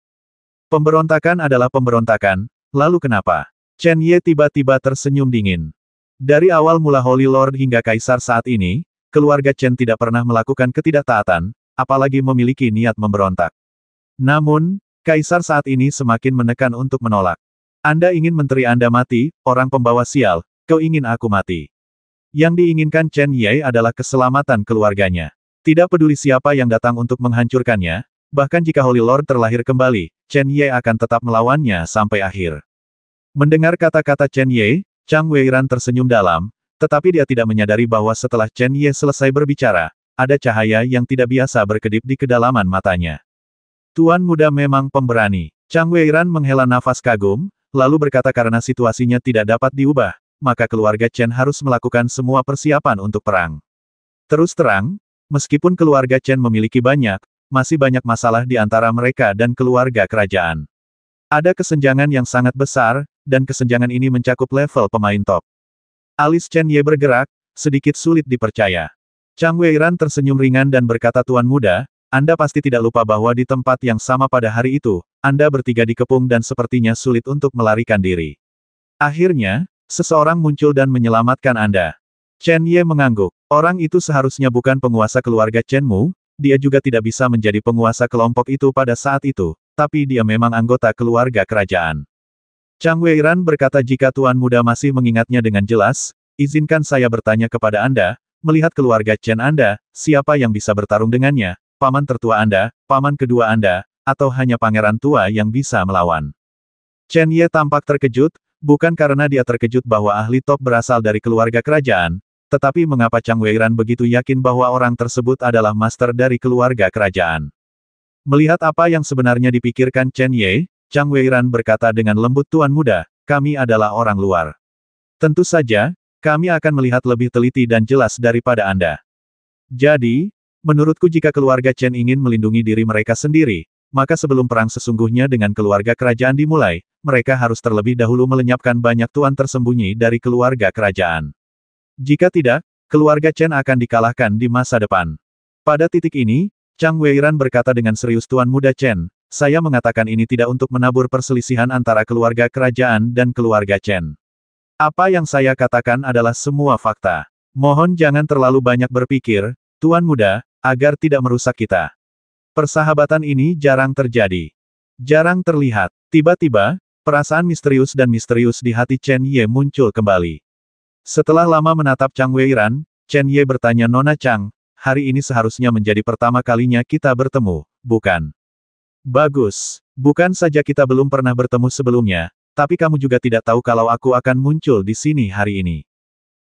Pemberontakan adalah pemberontakan, lalu kenapa? Chen Ye tiba-tiba tersenyum dingin. Dari awal mula Holy Lord hingga Kaisar saat ini, keluarga Chen tidak pernah melakukan ketidaktaatan, apalagi memiliki niat memberontak. Namun, Kaisar saat ini semakin menekan untuk menolak. Anda ingin menteri Anda mati, orang pembawa sial, kau ingin aku mati. Yang diinginkan Chen Ye adalah keselamatan keluarganya. Tidak peduli siapa yang datang untuk menghancurkannya, bahkan jika Holy Lord terlahir kembali, Chen Ye akan tetap melawannya sampai akhir. Mendengar kata-kata Chen Ye, Chang Weiran tersenyum dalam, tetapi dia tidak menyadari bahwa setelah Chen Ye selesai berbicara, ada cahaya yang tidak biasa berkedip di kedalaman matanya. Tuan muda memang pemberani. Chang Wei Ran menghela nafas kagum, lalu berkata karena situasinya tidak dapat diubah, maka keluarga Chen harus melakukan semua persiapan untuk perang. Terus terang, meskipun keluarga Chen memiliki banyak, masih banyak masalah di antara mereka dan keluarga kerajaan. Ada kesenjangan yang sangat besar, dan kesenjangan ini mencakup level pemain top. Alis Chen Ye bergerak, sedikit sulit dipercaya. Chang Wei Ran tersenyum ringan dan berkata Tuan Muda, Anda pasti tidak lupa bahwa di tempat yang sama pada hari itu, Anda bertiga dikepung dan sepertinya sulit untuk melarikan diri. Akhirnya, seseorang muncul dan menyelamatkan Anda. Chen Ye mengangguk. Orang itu seharusnya bukan penguasa keluarga Chen Mu, dia juga tidak bisa menjadi penguasa kelompok itu pada saat itu, tapi dia memang anggota keluarga kerajaan. Chang Wei Ran berkata jika Tuan Muda masih mengingatnya dengan jelas, izinkan saya bertanya kepada Anda, melihat keluarga Chen Anda, siapa yang bisa bertarung dengannya, paman tertua Anda, paman kedua Anda, atau hanya pangeran tua yang bisa melawan. Chen Ye tampak terkejut, bukan karena dia terkejut bahwa ahli top berasal dari keluarga kerajaan, tetapi mengapa Chang Wei Ran begitu yakin bahwa orang tersebut adalah master dari keluarga kerajaan. Melihat apa yang sebenarnya dipikirkan Chen Ye, Chang Weiran berkata dengan lembut Tuan Muda, kami adalah orang luar. Tentu saja, kami akan melihat lebih teliti dan jelas daripada Anda. Jadi, menurutku jika keluarga Chen ingin melindungi diri mereka sendiri, maka sebelum perang sesungguhnya dengan keluarga kerajaan dimulai, mereka harus terlebih dahulu melenyapkan banyak tuan tersembunyi dari keluarga kerajaan. Jika tidak, keluarga Chen akan dikalahkan di masa depan. Pada titik ini, Chang Weiran berkata dengan serius Tuan Muda Chen, saya mengatakan ini tidak untuk menabur perselisihan antara keluarga kerajaan dan keluarga Chen. Apa yang saya katakan adalah semua fakta. Mohon jangan terlalu banyak berpikir, Tuan Muda, agar tidak merusak kita. Persahabatan ini jarang terjadi. Jarang terlihat. Tiba-tiba, perasaan misterius dan misterius di hati Chen Ye muncul kembali. Setelah lama menatap Chang Weiran, Chen Ye bertanya Nona Chang, hari ini seharusnya menjadi pertama kalinya kita bertemu, bukan? Bagus. Bukan saja kita belum pernah bertemu sebelumnya, tapi kamu juga tidak tahu kalau aku akan muncul di sini hari ini.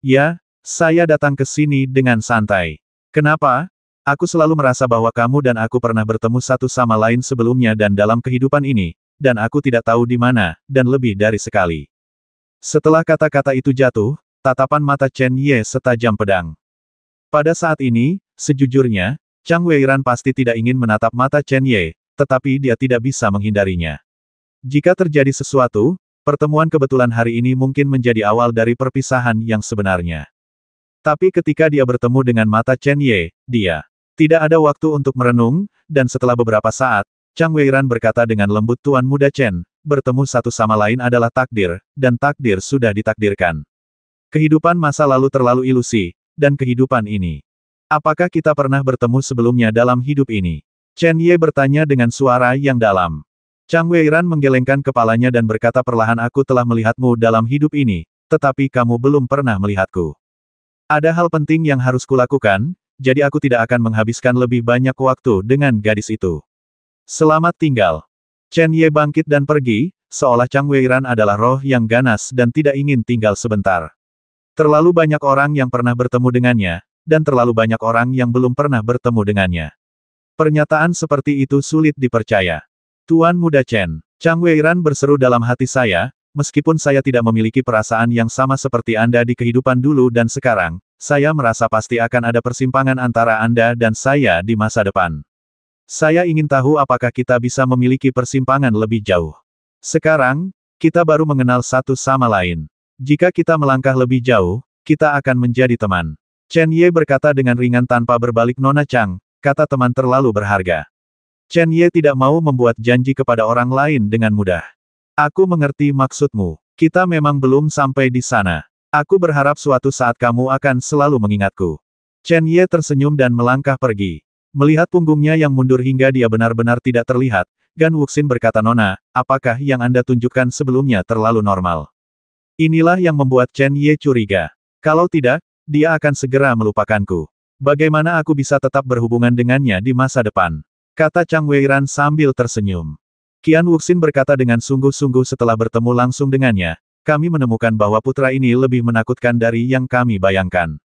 Ya, saya datang ke sini dengan santai. Kenapa? Aku selalu merasa bahwa kamu dan aku pernah bertemu satu sama lain sebelumnya dan dalam kehidupan ini, dan aku tidak tahu di mana, dan lebih dari sekali. Setelah kata-kata itu jatuh, tatapan mata Chen Ye setajam pedang. Pada saat ini, sejujurnya, Chang Weiran pasti tidak ingin menatap mata Chen Ye, tetapi dia tidak bisa menghindarinya. Jika terjadi sesuatu, pertemuan kebetulan hari ini mungkin menjadi awal dari perpisahan yang sebenarnya. Tapi ketika dia bertemu dengan mata Chen Ye, dia tidak ada waktu untuk merenung, dan setelah beberapa saat, Chang Wei Ran berkata dengan lembut Tuan Muda Chen, bertemu satu sama lain adalah takdir, dan takdir sudah ditakdirkan. Kehidupan masa lalu terlalu ilusi, dan kehidupan ini. Apakah kita pernah bertemu sebelumnya dalam hidup ini? Chen Ye bertanya dengan suara yang dalam. Chang Wei Ran menggelengkan kepalanya dan berkata perlahan aku telah melihatmu dalam hidup ini, tetapi kamu belum pernah melihatku. Ada hal penting yang harus kulakukan, jadi aku tidak akan menghabiskan lebih banyak waktu dengan gadis itu. Selamat tinggal. Chen Ye bangkit dan pergi, seolah Chang Wei Ran adalah roh yang ganas dan tidak ingin tinggal sebentar. Terlalu banyak orang yang pernah bertemu dengannya, dan terlalu banyak orang yang belum pernah bertemu dengannya. Pernyataan seperti itu sulit dipercaya. Tuan Muda Chen, Chang Wei Ran berseru dalam hati saya, meskipun saya tidak memiliki perasaan yang sama seperti Anda di kehidupan dulu dan sekarang, saya merasa pasti akan ada persimpangan antara Anda dan saya di masa depan. Saya ingin tahu apakah kita bisa memiliki persimpangan lebih jauh. Sekarang, kita baru mengenal satu sama lain. Jika kita melangkah lebih jauh, kita akan menjadi teman. Chen Ye berkata dengan ringan tanpa berbalik Nona Chang, kata teman terlalu berharga. Chen Ye tidak mau membuat janji kepada orang lain dengan mudah. Aku mengerti maksudmu. Kita memang belum sampai di sana. Aku berharap suatu saat kamu akan selalu mengingatku. Chen Ye tersenyum dan melangkah pergi. Melihat punggungnya yang mundur hingga dia benar-benar tidak terlihat, Gan Wuxin berkata Nona, apakah yang Anda tunjukkan sebelumnya terlalu normal? Inilah yang membuat Chen Ye curiga. Kalau tidak, dia akan segera melupakanku. Bagaimana aku bisa tetap berhubungan dengannya di masa depan? Kata Chang Weiran sambil tersenyum. Qian Wuxin berkata dengan sungguh-sungguh setelah bertemu langsung dengannya, kami menemukan bahwa putra ini lebih menakutkan dari yang kami bayangkan.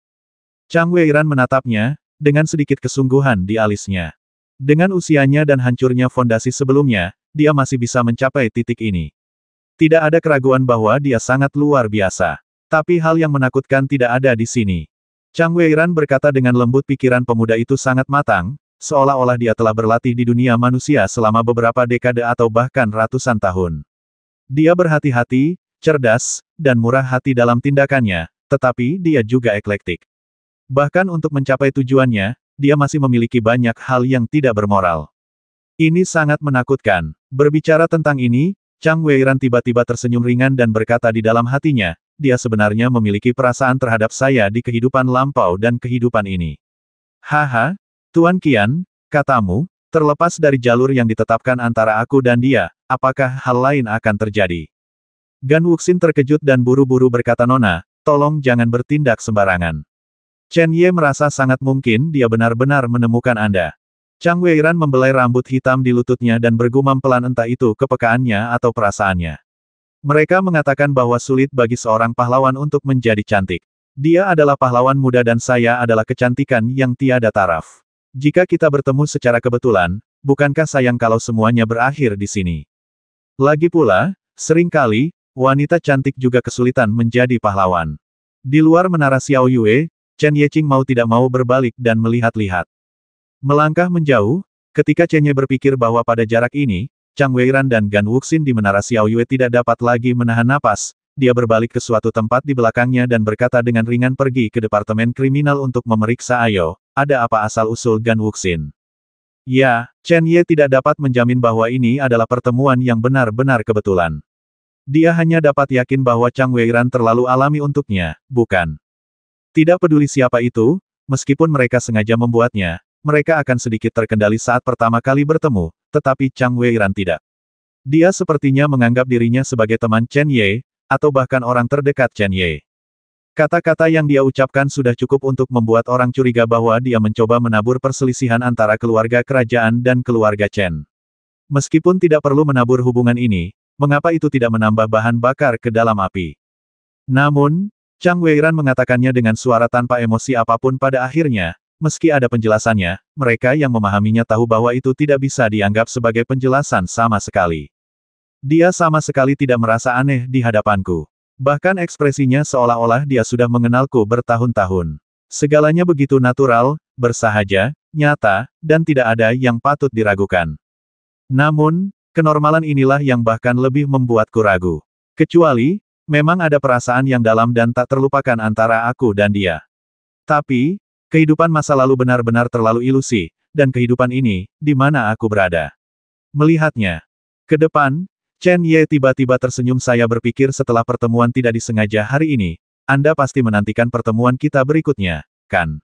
Chang Weiran menatapnya, dengan sedikit kesungguhan di alisnya. Dengan usianya dan hancurnya fondasi sebelumnya, dia masih bisa mencapai titik ini. Tidak ada keraguan bahwa dia sangat luar biasa. Tapi hal yang menakutkan tidak ada di sini. Chang Weiran berkata dengan lembut pikiran pemuda itu sangat matang, seolah-olah dia telah berlatih di dunia manusia selama beberapa dekade atau bahkan ratusan tahun. Dia berhati-hati, cerdas, dan murah hati dalam tindakannya, tetapi dia juga eklektik. Bahkan untuk mencapai tujuannya, dia masih memiliki banyak hal yang tidak bermoral. Ini sangat menakutkan. Berbicara tentang ini, Chang Weiran tiba-tiba tersenyum ringan dan berkata di dalam hatinya, dia sebenarnya memiliki perasaan terhadap saya di kehidupan lampau dan kehidupan ini. Haha, Tuan Kian, katamu, terlepas dari jalur yang ditetapkan antara aku dan dia, apakah hal lain akan terjadi? Gan Wuxin terkejut dan buru-buru berkata Nona, tolong jangan bertindak sembarangan. Chen Ye merasa sangat mungkin dia benar-benar menemukan Anda. Chang Weiran membelai rambut hitam di lututnya dan bergumam pelan entah itu kepekaannya atau perasaannya. Mereka mengatakan bahwa sulit bagi seorang pahlawan untuk menjadi cantik. Dia adalah pahlawan muda dan saya adalah kecantikan yang tiada taraf. Jika kita bertemu secara kebetulan, bukankah sayang kalau semuanya berakhir di sini? Lagi pula, seringkali, wanita cantik juga kesulitan menjadi pahlawan. Di luar menara Xiao Yue, Chen Yeqing mau tidak mau berbalik dan melihat-lihat. Melangkah menjauh, ketika Chen Ye berpikir bahwa pada jarak ini, Chang Weiran dan Gan Wuxin di Menara Xiao Yue tidak dapat lagi menahan napas, dia berbalik ke suatu tempat di belakangnya dan berkata dengan ringan pergi ke Departemen Kriminal untuk memeriksa Ayo, ada apa asal-usul Gan Wuxin. Ya, Chen Ye tidak dapat menjamin bahwa ini adalah pertemuan yang benar-benar kebetulan. Dia hanya dapat yakin bahwa Chang Weiran terlalu alami untuknya, bukan? Tidak peduli siapa itu, meskipun mereka sengaja membuatnya, mereka akan sedikit terkendali saat pertama kali bertemu, tetapi Chang Wei Ran tidak. Dia sepertinya menganggap dirinya sebagai teman Chen Ye, atau bahkan orang terdekat Chen Ye. Kata-kata yang dia ucapkan sudah cukup untuk membuat orang curiga bahwa dia mencoba menabur perselisihan antara keluarga kerajaan dan keluarga Chen. Meskipun tidak perlu menabur hubungan ini, mengapa itu tidak menambah bahan bakar ke dalam api? Namun, Chang Weiran mengatakannya dengan suara tanpa emosi apapun pada akhirnya, Meski ada penjelasannya, mereka yang memahaminya tahu bahwa itu tidak bisa dianggap sebagai penjelasan sama sekali. Dia sama sekali tidak merasa aneh di hadapanku. Bahkan ekspresinya seolah-olah dia sudah mengenalku bertahun-tahun. Segalanya begitu natural, bersahaja, nyata, dan tidak ada yang patut diragukan. Namun, kenormalan inilah yang bahkan lebih membuatku ragu. Kecuali, memang ada perasaan yang dalam dan tak terlupakan antara aku dan dia. Tapi, Kehidupan masa lalu benar-benar terlalu ilusi, dan kehidupan ini, di mana aku berada. Melihatnya. Ke depan, Chen Ye tiba-tiba tersenyum saya berpikir setelah pertemuan tidak disengaja hari ini, Anda pasti menantikan pertemuan kita berikutnya, kan?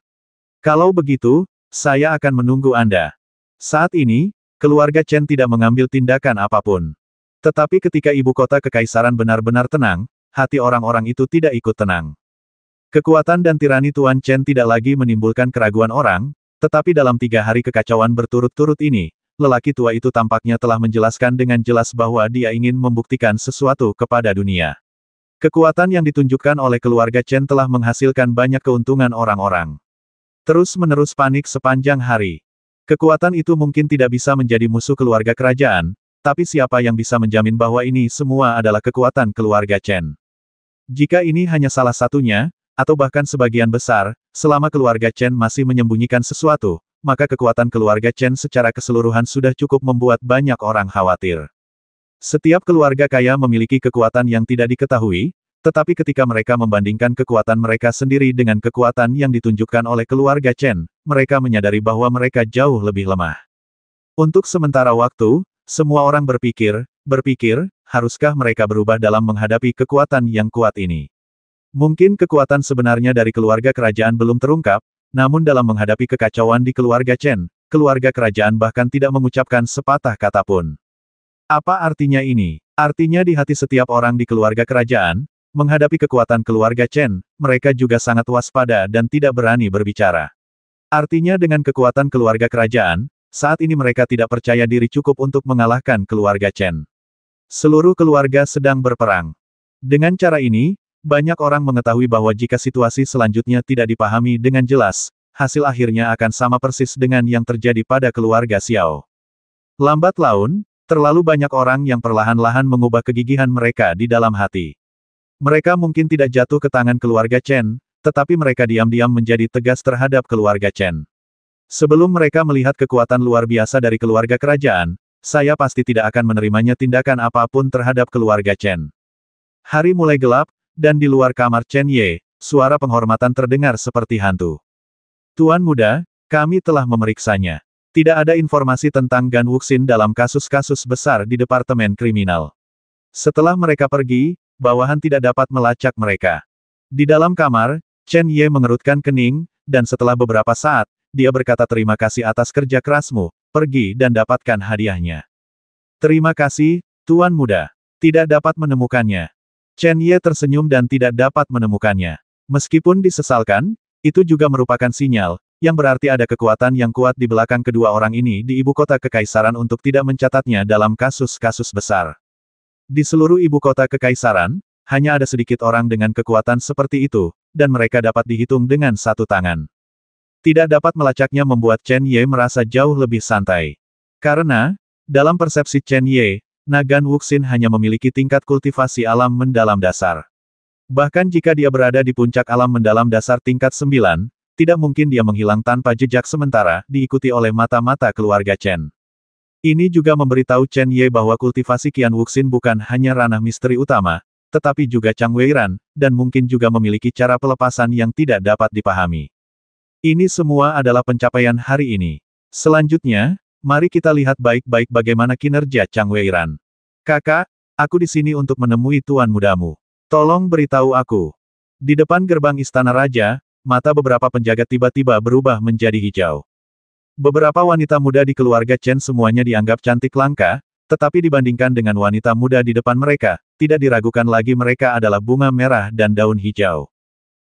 Kalau begitu, saya akan menunggu Anda. Saat ini, keluarga Chen tidak mengambil tindakan apapun. Tetapi ketika ibu kota kekaisaran benar-benar tenang, hati orang-orang itu tidak ikut tenang. Kekuatan dan tirani Tuan Chen tidak lagi menimbulkan keraguan orang, tetapi dalam tiga hari kekacauan berturut-turut ini, lelaki tua itu tampaknya telah menjelaskan dengan jelas bahwa dia ingin membuktikan sesuatu kepada dunia. Kekuatan yang ditunjukkan oleh keluarga Chen telah menghasilkan banyak keuntungan orang-orang. Terus-menerus panik sepanjang hari. Kekuatan itu mungkin tidak bisa menjadi musuh keluarga kerajaan, tapi siapa yang bisa menjamin bahwa ini semua adalah kekuatan keluarga Chen? Jika ini hanya salah satunya, atau bahkan sebagian besar, selama keluarga Chen masih menyembunyikan sesuatu, maka kekuatan keluarga Chen secara keseluruhan sudah cukup membuat banyak orang khawatir. Setiap keluarga kaya memiliki kekuatan yang tidak diketahui, tetapi ketika mereka membandingkan kekuatan mereka sendiri dengan kekuatan yang ditunjukkan oleh keluarga Chen, mereka menyadari bahwa mereka jauh lebih lemah. Untuk sementara waktu, semua orang berpikir, berpikir, haruskah mereka berubah dalam menghadapi kekuatan yang kuat ini? Mungkin kekuatan sebenarnya dari keluarga kerajaan belum terungkap, namun dalam menghadapi kekacauan di keluarga Chen, keluarga kerajaan bahkan tidak mengucapkan sepatah kata pun. Apa artinya ini? Artinya di hati setiap orang di keluarga kerajaan, menghadapi kekuatan keluarga Chen, mereka juga sangat waspada dan tidak berani berbicara. Artinya dengan kekuatan keluarga kerajaan, saat ini mereka tidak percaya diri cukup untuk mengalahkan keluarga Chen. Seluruh keluarga sedang berperang. Dengan cara ini, banyak orang mengetahui bahwa jika situasi selanjutnya tidak dipahami dengan jelas, hasil akhirnya akan sama persis dengan yang terjadi pada keluarga Xiao. Lambat laun, terlalu banyak orang yang perlahan-lahan mengubah kegigihan mereka di dalam hati. Mereka mungkin tidak jatuh ke tangan keluarga Chen, tetapi mereka diam-diam menjadi tegas terhadap keluarga Chen. Sebelum mereka melihat kekuatan luar biasa dari keluarga kerajaan, saya pasti tidak akan menerimanya tindakan apapun terhadap keluarga Chen. Hari mulai gelap, dan di luar kamar Chen Ye, suara penghormatan terdengar seperti hantu. Tuan muda, kami telah memeriksanya. Tidak ada informasi tentang Gan Wuxin dalam kasus-kasus besar di Departemen Kriminal. Setelah mereka pergi, bawahan tidak dapat melacak mereka. Di dalam kamar, Chen Ye mengerutkan kening, dan setelah beberapa saat, dia berkata terima kasih atas kerja kerasmu, pergi dan dapatkan hadiahnya. Terima kasih, Tuan Muda. Tidak dapat menemukannya. Chen Ye tersenyum dan tidak dapat menemukannya. Meskipun disesalkan, itu juga merupakan sinyal, yang berarti ada kekuatan yang kuat di belakang kedua orang ini di ibu kota kekaisaran untuk tidak mencatatnya dalam kasus-kasus besar. Di seluruh ibu kota kekaisaran, hanya ada sedikit orang dengan kekuatan seperti itu, dan mereka dapat dihitung dengan satu tangan. Tidak dapat melacaknya membuat Chen Ye merasa jauh lebih santai. Karena, dalam persepsi Chen Ye, Nagan Wuxin hanya memiliki tingkat kultivasi alam mendalam dasar. Bahkan jika dia berada di puncak alam mendalam dasar tingkat 9, tidak mungkin dia menghilang tanpa jejak sementara, diikuti oleh mata-mata keluarga Chen. Ini juga memberitahu Chen Ye bahwa kultivasi Qian Wuxin bukan hanya ranah misteri utama, tetapi juga Chang Weiran, dan mungkin juga memiliki cara pelepasan yang tidak dapat dipahami. Ini semua adalah pencapaian hari ini. Selanjutnya, Mari kita lihat baik-baik bagaimana kinerja Chang Weiran. Kakak, aku di sini untuk menemui tuan mudamu. Tolong beritahu aku. Di depan gerbang istana raja, mata beberapa penjaga tiba-tiba berubah menjadi hijau. Beberapa wanita muda di keluarga Chen semuanya dianggap cantik langka, tetapi dibandingkan dengan wanita muda di depan mereka, tidak diragukan lagi mereka adalah bunga merah dan daun hijau.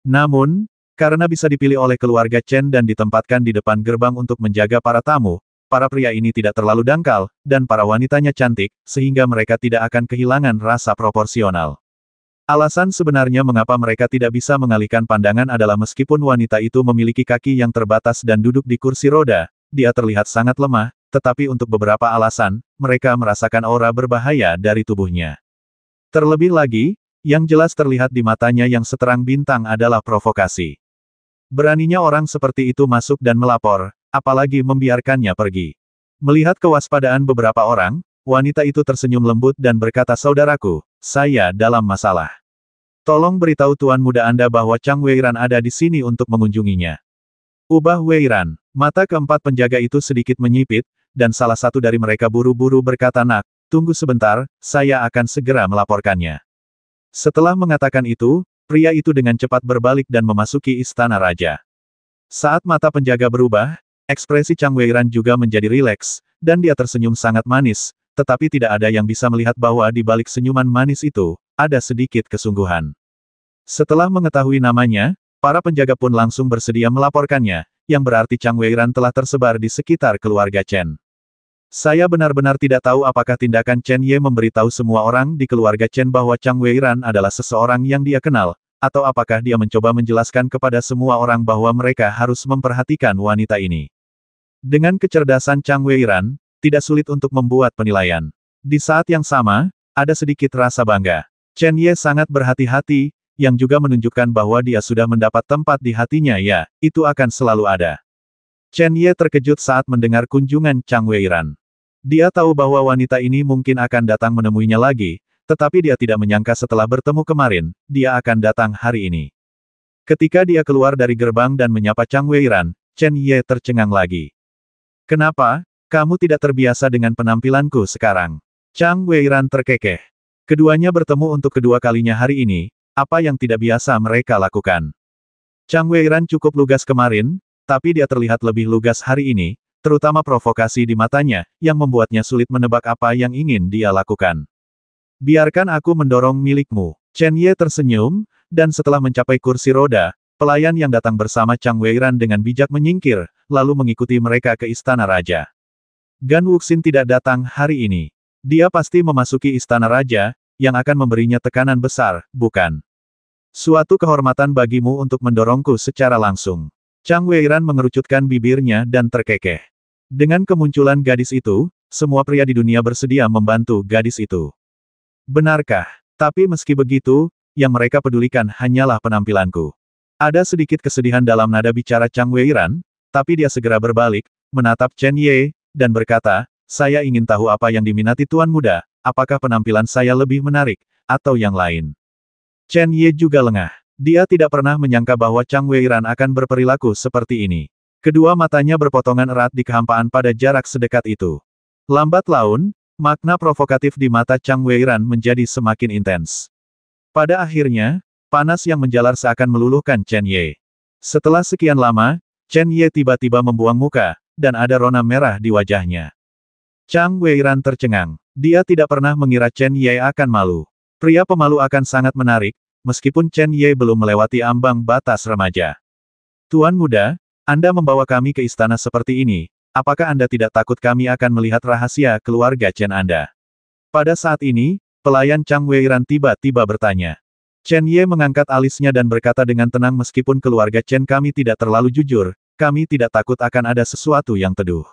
Namun, karena bisa dipilih oleh keluarga Chen dan ditempatkan di depan gerbang untuk menjaga para tamu, para pria ini tidak terlalu dangkal, dan para wanitanya cantik, sehingga mereka tidak akan kehilangan rasa proporsional. Alasan sebenarnya mengapa mereka tidak bisa mengalihkan pandangan adalah meskipun wanita itu memiliki kaki yang terbatas dan duduk di kursi roda, dia terlihat sangat lemah, tetapi untuk beberapa alasan, mereka merasakan aura berbahaya dari tubuhnya. Terlebih lagi, yang jelas terlihat di matanya yang seterang bintang adalah provokasi. Beraninya orang seperti itu masuk dan melapor, apalagi membiarkannya pergi. Melihat kewaspadaan beberapa orang, wanita itu tersenyum lembut dan berkata saudaraku, saya dalam masalah. Tolong beritahu tuan muda Anda bahwa Chang Weiran ada di sini untuk mengunjunginya. Ubah Weiran, mata keempat penjaga itu sedikit menyipit, dan salah satu dari mereka buru-buru berkata nak, tunggu sebentar, saya akan segera melaporkannya. Setelah mengatakan itu, pria itu dengan cepat berbalik dan memasuki istana raja. Saat mata penjaga berubah, Ekspresi Chang Weiran juga menjadi rileks, dan dia tersenyum sangat manis, tetapi tidak ada yang bisa melihat bahwa di balik senyuman manis itu, ada sedikit kesungguhan. Setelah mengetahui namanya, para penjaga pun langsung bersedia melaporkannya, yang berarti Chang Weiran telah tersebar di sekitar keluarga Chen. Saya benar-benar tidak tahu apakah tindakan Chen Ye memberitahu semua orang di keluarga Chen bahwa Chang Weiran adalah seseorang yang dia kenal, atau apakah dia mencoba menjelaskan kepada semua orang bahwa mereka harus memperhatikan wanita ini. Dengan kecerdasan Chang Weiran, tidak sulit untuk membuat penilaian. Di saat yang sama, ada sedikit rasa bangga. Chen Ye sangat berhati-hati, yang juga menunjukkan bahwa dia sudah mendapat tempat di hatinya ya, itu akan selalu ada. Chen Ye terkejut saat mendengar kunjungan Chang Weiran. Dia tahu bahwa wanita ini mungkin akan datang menemuinya lagi, tetapi dia tidak menyangka setelah bertemu kemarin, dia akan datang hari ini. Ketika dia keluar dari gerbang dan menyapa Chang Weiran, Chen Ye tercengang lagi. Kenapa, kamu tidak terbiasa dengan penampilanku sekarang? Chang Weiran terkekeh. Keduanya bertemu untuk kedua kalinya hari ini, apa yang tidak biasa mereka lakukan. Chang Weiran cukup lugas kemarin, tapi dia terlihat lebih lugas hari ini, terutama provokasi di matanya, yang membuatnya sulit menebak apa yang ingin dia lakukan. Biarkan aku mendorong milikmu. Chen Ye tersenyum, dan setelah mencapai kursi roda, Pelayan yang datang bersama Chang Weiran dengan bijak menyingkir, lalu mengikuti mereka ke istana raja. Gan Wuxin tidak datang hari ini. Dia pasti memasuki istana raja, yang akan memberinya tekanan besar, bukan? Suatu kehormatan bagimu untuk mendorongku secara langsung. Chang Weiran mengerucutkan bibirnya dan terkekeh. Dengan kemunculan gadis itu, semua pria di dunia bersedia membantu gadis itu. Benarkah? Tapi meski begitu, yang mereka pedulikan hanyalah penampilanku. Ada sedikit kesedihan dalam nada bicara Chang Weiran, tapi dia segera berbalik, menatap Chen Ye, dan berkata, saya ingin tahu apa yang diminati Tuan Muda, apakah penampilan saya lebih menarik, atau yang lain. Chen Ye juga lengah. Dia tidak pernah menyangka bahwa Chang Weiran akan berperilaku seperti ini. Kedua matanya berpotongan erat di kehampaan pada jarak sedekat itu. Lambat laun, makna provokatif di mata Chang Weiran menjadi semakin intens. Pada akhirnya, Panas yang menjalar seakan meluluhkan Chen Ye. Setelah sekian lama, Chen Ye tiba-tiba membuang muka, dan ada rona merah di wajahnya. Chang Weiran tercengang. Dia tidak pernah mengira Chen Ye akan malu. Pria pemalu akan sangat menarik, meskipun Chen Ye belum melewati ambang batas remaja. Tuan muda, Anda membawa kami ke istana seperti ini, apakah Anda tidak takut kami akan melihat rahasia keluarga Chen Anda? Pada saat ini, pelayan Chang Weiran tiba-tiba bertanya. Chen Ye mengangkat alisnya dan berkata dengan tenang meskipun keluarga Chen kami tidak terlalu jujur, kami tidak takut akan ada sesuatu yang teduh.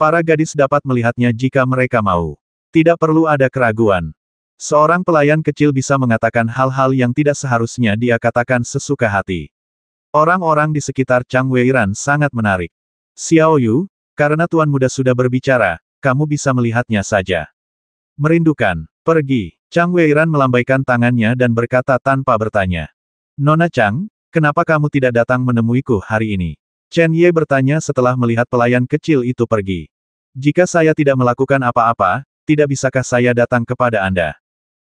Para gadis dapat melihatnya jika mereka mau. Tidak perlu ada keraguan. Seorang pelayan kecil bisa mengatakan hal-hal yang tidak seharusnya dia katakan sesuka hati. Orang-orang di sekitar Chang Weiran sangat menarik. Xiao Yu, karena Tuan Muda sudah berbicara, kamu bisa melihatnya saja. Merindukan, pergi. Chang Weiran melambaikan tangannya dan berkata tanpa bertanya. Nona Chang, kenapa kamu tidak datang menemuiku hari ini? Chen Ye bertanya setelah melihat pelayan kecil itu pergi. Jika saya tidak melakukan apa-apa, tidak bisakah saya datang kepada Anda?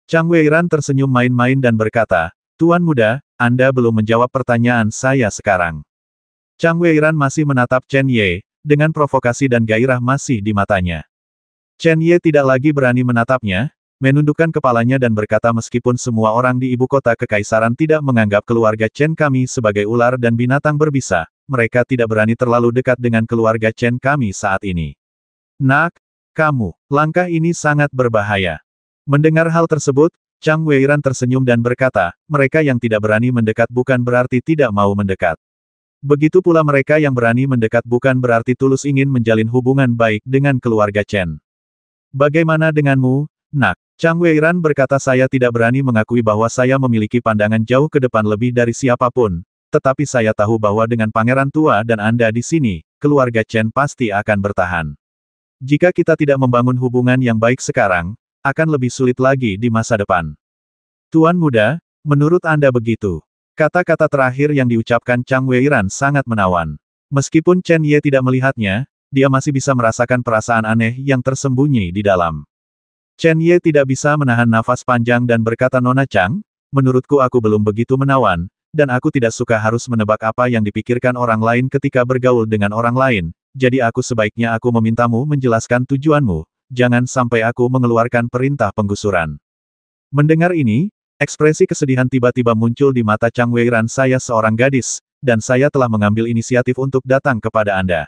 Chang Weiran tersenyum main-main dan berkata, Tuan muda, Anda belum menjawab pertanyaan saya sekarang. Chang Weiran masih menatap Chen Ye, dengan provokasi dan gairah masih di matanya. Chen Ye tidak lagi berani menatapnya, menundukkan kepalanya dan berkata meskipun semua orang di ibu kota kekaisaran tidak menganggap keluarga Chen kami sebagai ular dan binatang berbisa, mereka tidak berani terlalu dekat dengan keluarga Chen kami saat ini. Nak, kamu, langkah ini sangat berbahaya. Mendengar hal tersebut, Chang Weiran tersenyum dan berkata, mereka yang tidak berani mendekat bukan berarti tidak mau mendekat. Begitu pula mereka yang berani mendekat bukan berarti tulus ingin menjalin hubungan baik dengan keluarga Chen. Bagaimana denganmu, nak? Chang Wei Ran berkata saya tidak berani mengakui bahwa saya memiliki pandangan jauh ke depan lebih dari siapapun, tetapi saya tahu bahwa dengan pangeran tua dan Anda di sini, keluarga Chen pasti akan bertahan. Jika kita tidak membangun hubungan yang baik sekarang, akan lebih sulit lagi di masa depan. Tuan muda, menurut Anda begitu. Kata-kata terakhir yang diucapkan Chang Wei Ran sangat menawan. Meskipun Chen Ye tidak melihatnya, dia masih bisa merasakan perasaan aneh yang tersembunyi di dalam. Chen Ye tidak bisa menahan nafas panjang dan berkata Nona Chang, menurutku aku belum begitu menawan, dan aku tidak suka harus menebak apa yang dipikirkan orang lain ketika bergaul dengan orang lain, jadi aku sebaiknya aku memintamu menjelaskan tujuanmu, jangan sampai aku mengeluarkan perintah penggusuran. Mendengar ini, ekspresi kesedihan tiba-tiba muncul di mata Chang Wei Ran saya seorang gadis, dan saya telah mengambil inisiatif untuk datang kepada Anda.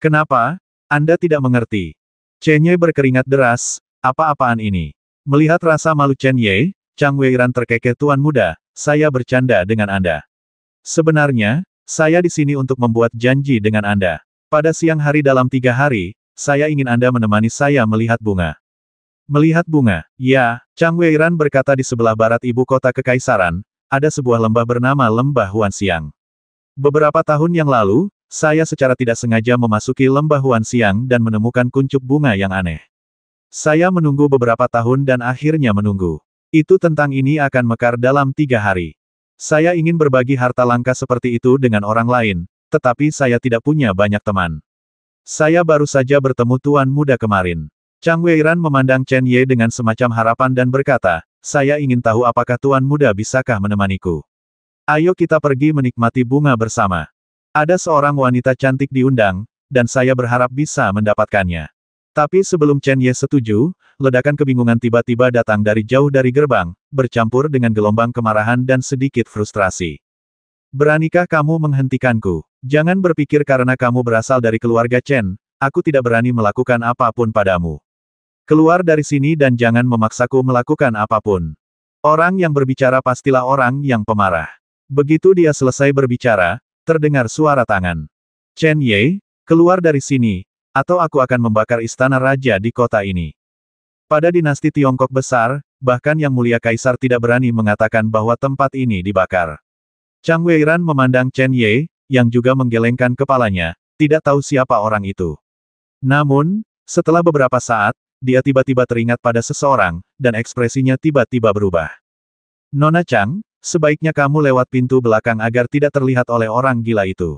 Kenapa? Anda tidak mengerti. Chen Ye berkeringat deras, apa-apaan ini? Melihat rasa malu Chen Ye, Chang Weiran terkekeh tuan muda, saya bercanda dengan Anda. Sebenarnya, saya di sini untuk membuat janji dengan Anda. Pada siang hari dalam tiga hari, saya ingin Anda menemani saya melihat bunga. Melihat bunga, ya, Chang Weiran berkata di sebelah barat ibu kota Kekaisaran, ada sebuah lembah bernama Lembah Huan Huanxiang. Beberapa tahun yang lalu, saya secara tidak sengaja memasuki lembah Huan Huanxiang dan menemukan kuncup bunga yang aneh. Saya menunggu beberapa tahun dan akhirnya menunggu. Itu tentang ini akan mekar dalam tiga hari. Saya ingin berbagi harta langka seperti itu dengan orang lain, tetapi saya tidak punya banyak teman. Saya baru saja bertemu tuan muda kemarin. Chang Weiran memandang Chen Ye dengan semacam harapan dan berkata, saya ingin tahu apakah tuan muda bisakah menemaniku. Ayo kita pergi menikmati bunga bersama. Ada seorang wanita cantik diundang, dan saya berharap bisa mendapatkannya. Tapi sebelum Chen Ye setuju, ledakan kebingungan tiba-tiba datang dari jauh dari gerbang, bercampur dengan gelombang kemarahan dan sedikit frustrasi. Beranikah kamu menghentikanku? Jangan berpikir karena kamu berasal dari keluarga Chen, aku tidak berani melakukan apapun padamu. Keluar dari sini dan jangan memaksaku melakukan apapun. Orang yang berbicara pastilah orang yang pemarah. Begitu dia selesai berbicara, terdengar suara tangan. Chen Ye, keluar dari sini, atau aku akan membakar istana raja di kota ini. Pada dinasti Tiongkok besar, bahkan Yang Mulia Kaisar tidak berani mengatakan bahwa tempat ini dibakar. Chang Weiran memandang Chen Ye, yang juga menggelengkan kepalanya, tidak tahu siapa orang itu. Namun, setelah beberapa saat, dia tiba-tiba teringat pada seseorang, dan ekspresinya tiba-tiba berubah. Nona Chang, sebaiknya kamu lewat pintu belakang agar tidak terlihat oleh orang gila itu.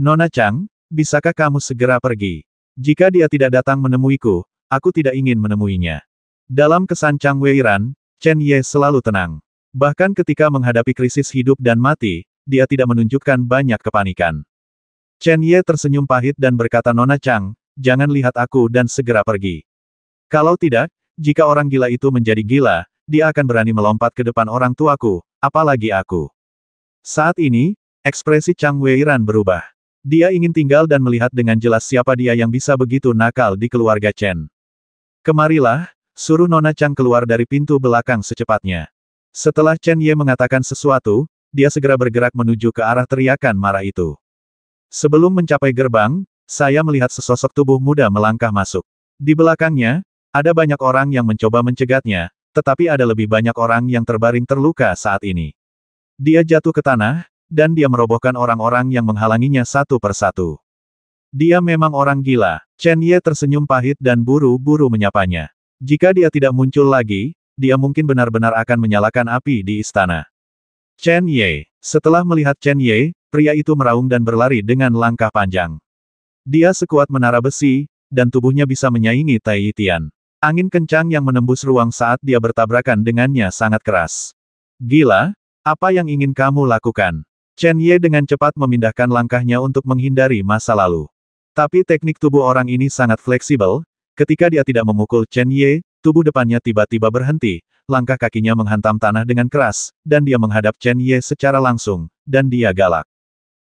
Nona Chang, Bisakah kamu segera pergi? Jika dia tidak datang menemuiku, aku tidak ingin menemuinya. Dalam kesan Chang Weiran, Chen Ye selalu tenang. Bahkan ketika menghadapi krisis hidup dan mati, dia tidak menunjukkan banyak kepanikan. Chen Ye tersenyum pahit dan berkata Nona Chang, jangan lihat aku dan segera pergi. Kalau tidak, jika orang gila itu menjadi gila, dia akan berani melompat ke depan orang tuaku, apalagi aku. Saat ini, ekspresi Chang Weiran berubah. Dia ingin tinggal dan melihat dengan jelas siapa dia yang bisa begitu nakal di keluarga Chen. Kemarilah, suruh Nona Chang keluar dari pintu belakang secepatnya. Setelah Chen Ye mengatakan sesuatu, dia segera bergerak menuju ke arah teriakan marah itu. Sebelum mencapai gerbang, saya melihat sesosok tubuh muda melangkah masuk. Di belakangnya, ada banyak orang yang mencoba mencegatnya, tetapi ada lebih banyak orang yang terbaring terluka saat ini. Dia jatuh ke tanah, dan dia merobohkan orang-orang yang menghalanginya satu persatu. Dia memang orang gila. Chen Ye tersenyum pahit dan buru-buru menyapanya. Jika dia tidak muncul lagi, dia mungkin benar-benar akan menyalakan api di istana. Chen Ye. Setelah melihat Chen Ye, pria itu meraung dan berlari dengan langkah panjang. Dia sekuat menara besi, dan tubuhnya bisa menyaingi Tai Yitian. Angin kencang yang menembus ruang saat dia bertabrakan dengannya sangat keras. Gila, apa yang ingin kamu lakukan? Chen Ye dengan cepat memindahkan langkahnya untuk menghindari masa lalu. Tapi teknik tubuh orang ini sangat fleksibel, ketika dia tidak memukul Chen Ye, tubuh depannya tiba-tiba berhenti, langkah kakinya menghantam tanah dengan keras, dan dia menghadap Chen Ye secara langsung, dan dia galak.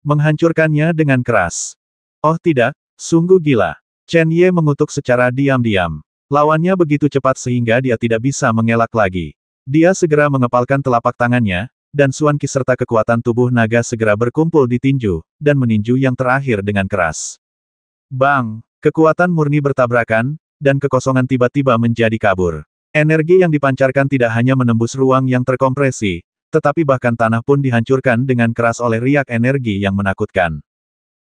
Menghancurkannya dengan keras. Oh tidak, sungguh gila. Chen Ye mengutuk secara diam-diam. Lawannya begitu cepat sehingga dia tidak bisa mengelak lagi. Dia segera mengepalkan telapak tangannya, dan Suan Qi serta kekuatan tubuh naga segera berkumpul di tinju, dan meninju yang terakhir dengan keras. Bang! Kekuatan murni bertabrakan, dan kekosongan tiba-tiba menjadi kabur. Energi yang dipancarkan tidak hanya menembus ruang yang terkompresi, tetapi bahkan tanah pun dihancurkan dengan keras oleh riak energi yang menakutkan.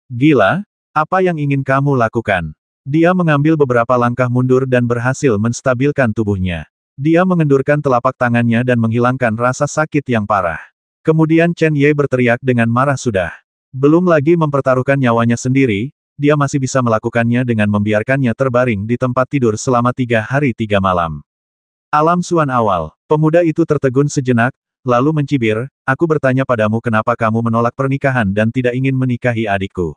Gila, apa yang ingin kamu lakukan? Dia mengambil beberapa langkah mundur dan berhasil menstabilkan tubuhnya. Dia mengendurkan telapak tangannya dan menghilangkan rasa sakit yang parah. Kemudian Chen Ye berteriak dengan marah sudah. Belum lagi mempertaruhkan nyawanya sendiri, dia masih bisa melakukannya dengan membiarkannya terbaring di tempat tidur selama tiga hari tiga malam. Alam suan awal, pemuda itu tertegun sejenak, lalu mencibir, aku bertanya padamu kenapa kamu menolak pernikahan dan tidak ingin menikahi adikku.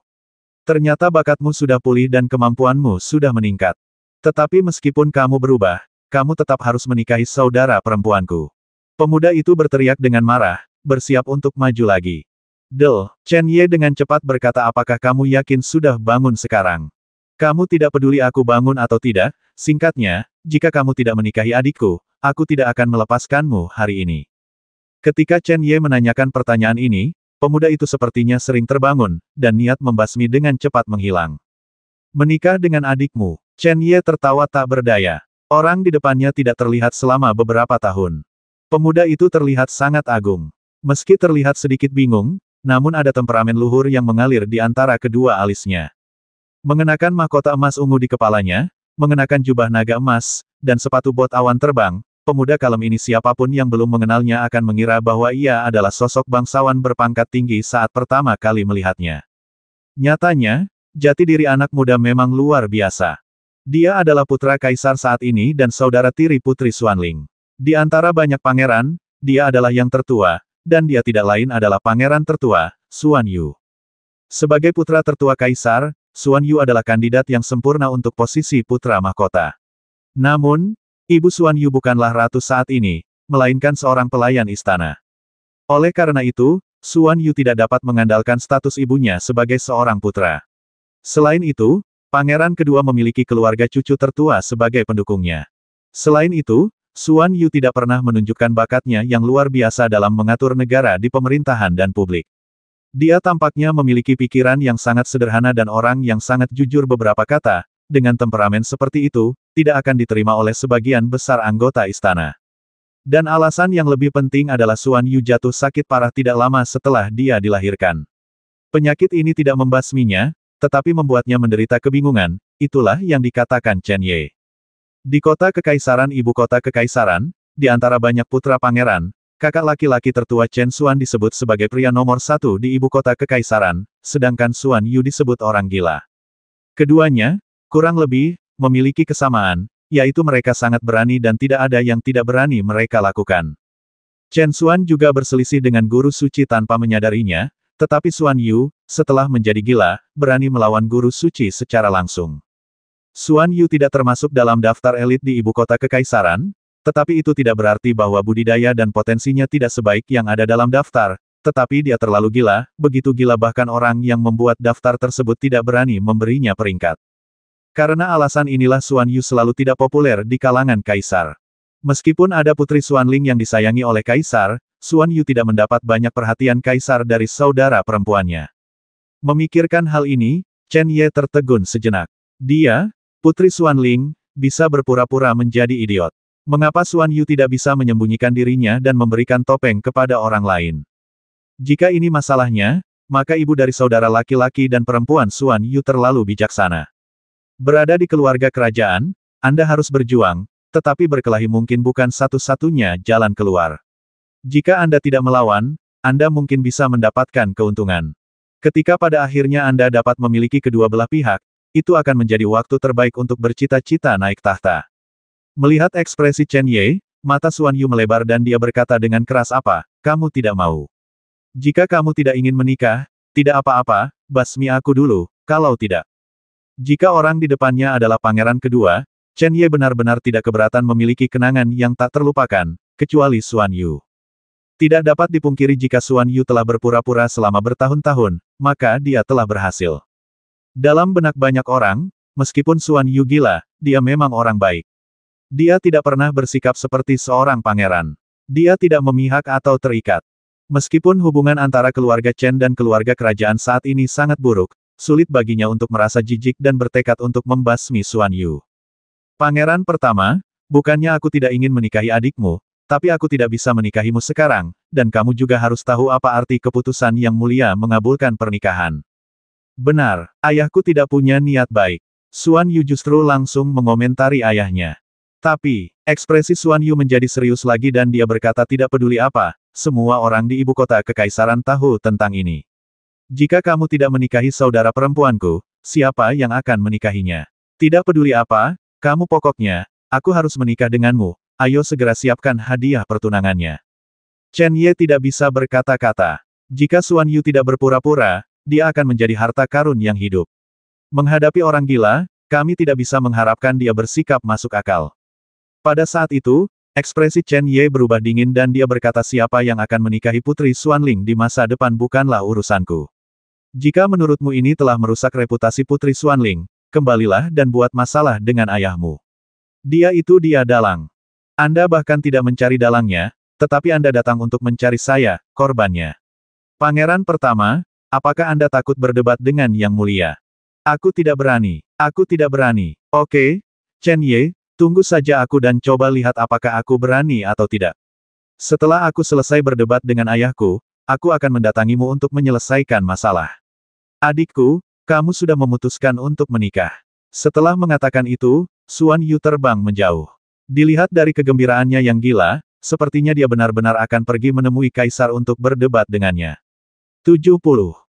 Ternyata bakatmu sudah pulih dan kemampuanmu sudah meningkat. Tetapi meskipun kamu berubah, kamu tetap harus menikahi saudara perempuanku. Pemuda itu berteriak dengan marah, bersiap untuk maju lagi. Del, Chen Ye dengan cepat berkata apakah kamu yakin sudah bangun sekarang? Kamu tidak peduli aku bangun atau tidak, singkatnya, jika kamu tidak menikahi adikku, aku tidak akan melepaskanmu hari ini. Ketika Chen Ye menanyakan pertanyaan ini, pemuda itu sepertinya sering terbangun, dan niat membasmi dengan cepat menghilang. Menikah dengan adikmu, Chen Ye tertawa tak berdaya. Orang di depannya tidak terlihat selama beberapa tahun. Pemuda itu terlihat sangat agung. Meski terlihat sedikit bingung, namun ada temperamen luhur yang mengalir di antara kedua alisnya. Mengenakan mahkota emas ungu di kepalanya, mengenakan jubah naga emas, dan sepatu bot awan terbang, pemuda kalem ini siapapun yang belum mengenalnya akan mengira bahwa ia adalah sosok bangsawan berpangkat tinggi saat pertama kali melihatnya. Nyatanya, jati diri anak muda memang luar biasa. Dia adalah putra kaisar saat ini dan saudara tiri putri Xuanling. Di antara banyak pangeran, dia adalah yang tertua, dan dia tidak lain adalah pangeran tertua, Xuan Yu. Sebagai putra tertua kaisar, Xuan Yu adalah kandidat yang sempurna untuk posisi putra mahkota. Namun, ibu Xuan Yu bukanlah ratu saat ini, melainkan seorang pelayan istana. Oleh karena itu, Xuan Yu tidak dapat mengandalkan status ibunya sebagai seorang putra. Selain itu, Pangeran kedua memiliki keluarga cucu tertua sebagai pendukungnya. Selain itu, Suan Yu tidak pernah menunjukkan bakatnya yang luar biasa dalam mengatur negara di pemerintahan dan publik. Dia tampaknya memiliki pikiran yang sangat sederhana dan orang yang sangat jujur beberapa kata, dengan temperamen seperti itu, tidak akan diterima oleh sebagian besar anggota istana. Dan alasan yang lebih penting adalah Suan Yu jatuh sakit parah tidak lama setelah dia dilahirkan. Penyakit ini tidak membasminya, tetapi membuatnya menderita kebingungan, itulah yang dikatakan Chen Ye. Di kota kekaisaran ibu kota kekaisaran, di antara banyak putra pangeran, kakak laki-laki tertua Chen Xuan disebut sebagai pria nomor satu di ibu kota kekaisaran, sedangkan Xuan Yu disebut orang gila. Keduanya, kurang lebih, memiliki kesamaan, yaitu mereka sangat berani dan tidak ada yang tidak berani mereka lakukan. Chen Xuan juga berselisih dengan guru suci tanpa menyadarinya, tetapi Suan Yu, setelah menjadi gila, berani melawan guru suci secara langsung. Suan Yu tidak termasuk dalam daftar elit di ibu kota kekaisaran, tetapi itu tidak berarti bahwa budidaya dan potensinya tidak sebaik yang ada dalam daftar, tetapi dia terlalu gila, begitu gila bahkan orang yang membuat daftar tersebut tidak berani memberinya peringkat. Karena alasan inilah Suan Yu selalu tidak populer di kalangan kaisar. Meskipun ada putri Suan Ling yang disayangi oleh kaisar, Suan Yu tidak mendapat banyak perhatian kaisar dari saudara perempuannya. Memikirkan hal ini, Chen Ye tertegun sejenak. Dia, putri Suan Ling, bisa berpura-pura menjadi idiot. Mengapa Suan Yu tidak bisa menyembunyikan dirinya dan memberikan topeng kepada orang lain? Jika ini masalahnya, maka ibu dari saudara laki-laki dan perempuan Suan Yu terlalu bijaksana. Berada di keluarga kerajaan, Anda harus berjuang, tetapi berkelahi mungkin bukan satu-satunya jalan keluar. Jika Anda tidak melawan, Anda mungkin bisa mendapatkan keuntungan. Ketika pada akhirnya Anda dapat memiliki kedua belah pihak, itu akan menjadi waktu terbaik untuk bercita-cita naik tahta. Melihat ekspresi Chen Ye, mata Suan Yu melebar dan dia berkata dengan keras apa, kamu tidak mau. Jika kamu tidak ingin menikah, tidak apa-apa, basmi aku dulu, kalau tidak. Jika orang di depannya adalah pangeran kedua, Chen Ye benar-benar tidak keberatan memiliki kenangan yang tak terlupakan, kecuali Suan Yu. Tidak dapat dipungkiri jika Suan Yu telah berpura-pura selama bertahun-tahun, maka dia telah berhasil. Dalam benak banyak orang, meskipun Suan Yu gila, dia memang orang baik. Dia tidak pernah bersikap seperti seorang pangeran. Dia tidak memihak atau terikat. Meskipun hubungan antara keluarga Chen dan keluarga kerajaan saat ini sangat buruk, sulit baginya untuk merasa jijik dan bertekad untuk membasmi Suan Yu. Pangeran pertama, bukannya aku tidak ingin menikahi adikmu, tapi aku tidak bisa menikahimu sekarang, dan kamu juga harus tahu apa arti keputusan yang mulia mengabulkan pernikahan. Benar, ayahku tidak punya niat baik. Suan Yu justru langsung mengomentari ayahnya. Tapi, ekspresi Suan Yu menjadi serius lagi dan dia berkata tidak peduli apa, semua orang di ibu kota kekaisaran tahu tentang ini. Jika kamu tidak menikahi saudara perempuanku, siapa yang akan menikahinya? Tidak peduli apa, kamu pokoknya, aku harus menikah denganmu, ayo segera siapkan hadiah pertunangannya. Chen Ye tidak bisa berkata-kata. Jika Suan Yu tidak berpura-pura, dia akan menjadi harta karun yang hidup. Menghadapi orang gila, kami tidak bisa mengharapkan dia bersikap masuk akal. Pada saat itu, Ekspresi Chen Ye berubah dingin dan dia berkata siapa yang akan menikahi putri Ling di masa depan bukanlah urusanku. Jika menurutmu ini telah merusak reputasi putri Ling, kembalilah dan buat masalah dengan ayahmu. Dia itu dia dalang. Anda bahkan tidak mencari dalangnya, tetapi Anda datang untuk mencari saya, korbannya. Pangeran pertama, apakah Anda takut berdebat dengan Yang Mulia? Aku tidak berani, aku tidak berani. Oke, Chen Ye, tunggu saja aku dan coba lihat apakah aku berani atau tidak. Setelah aku selesai berdebat dengan ayahku, aku akan mendatangimu untuk menyelesaikan masalah. Adikku, kamu sudah memutuskan untuk menikah. Setelah mengatakan itu, Suan Yu terbang menjauh. Dilihat dari kegembiraannya yang gila, sepertinya dia benar-benar akan pergi menemui kaisar untuk berdebat dengannya. 70.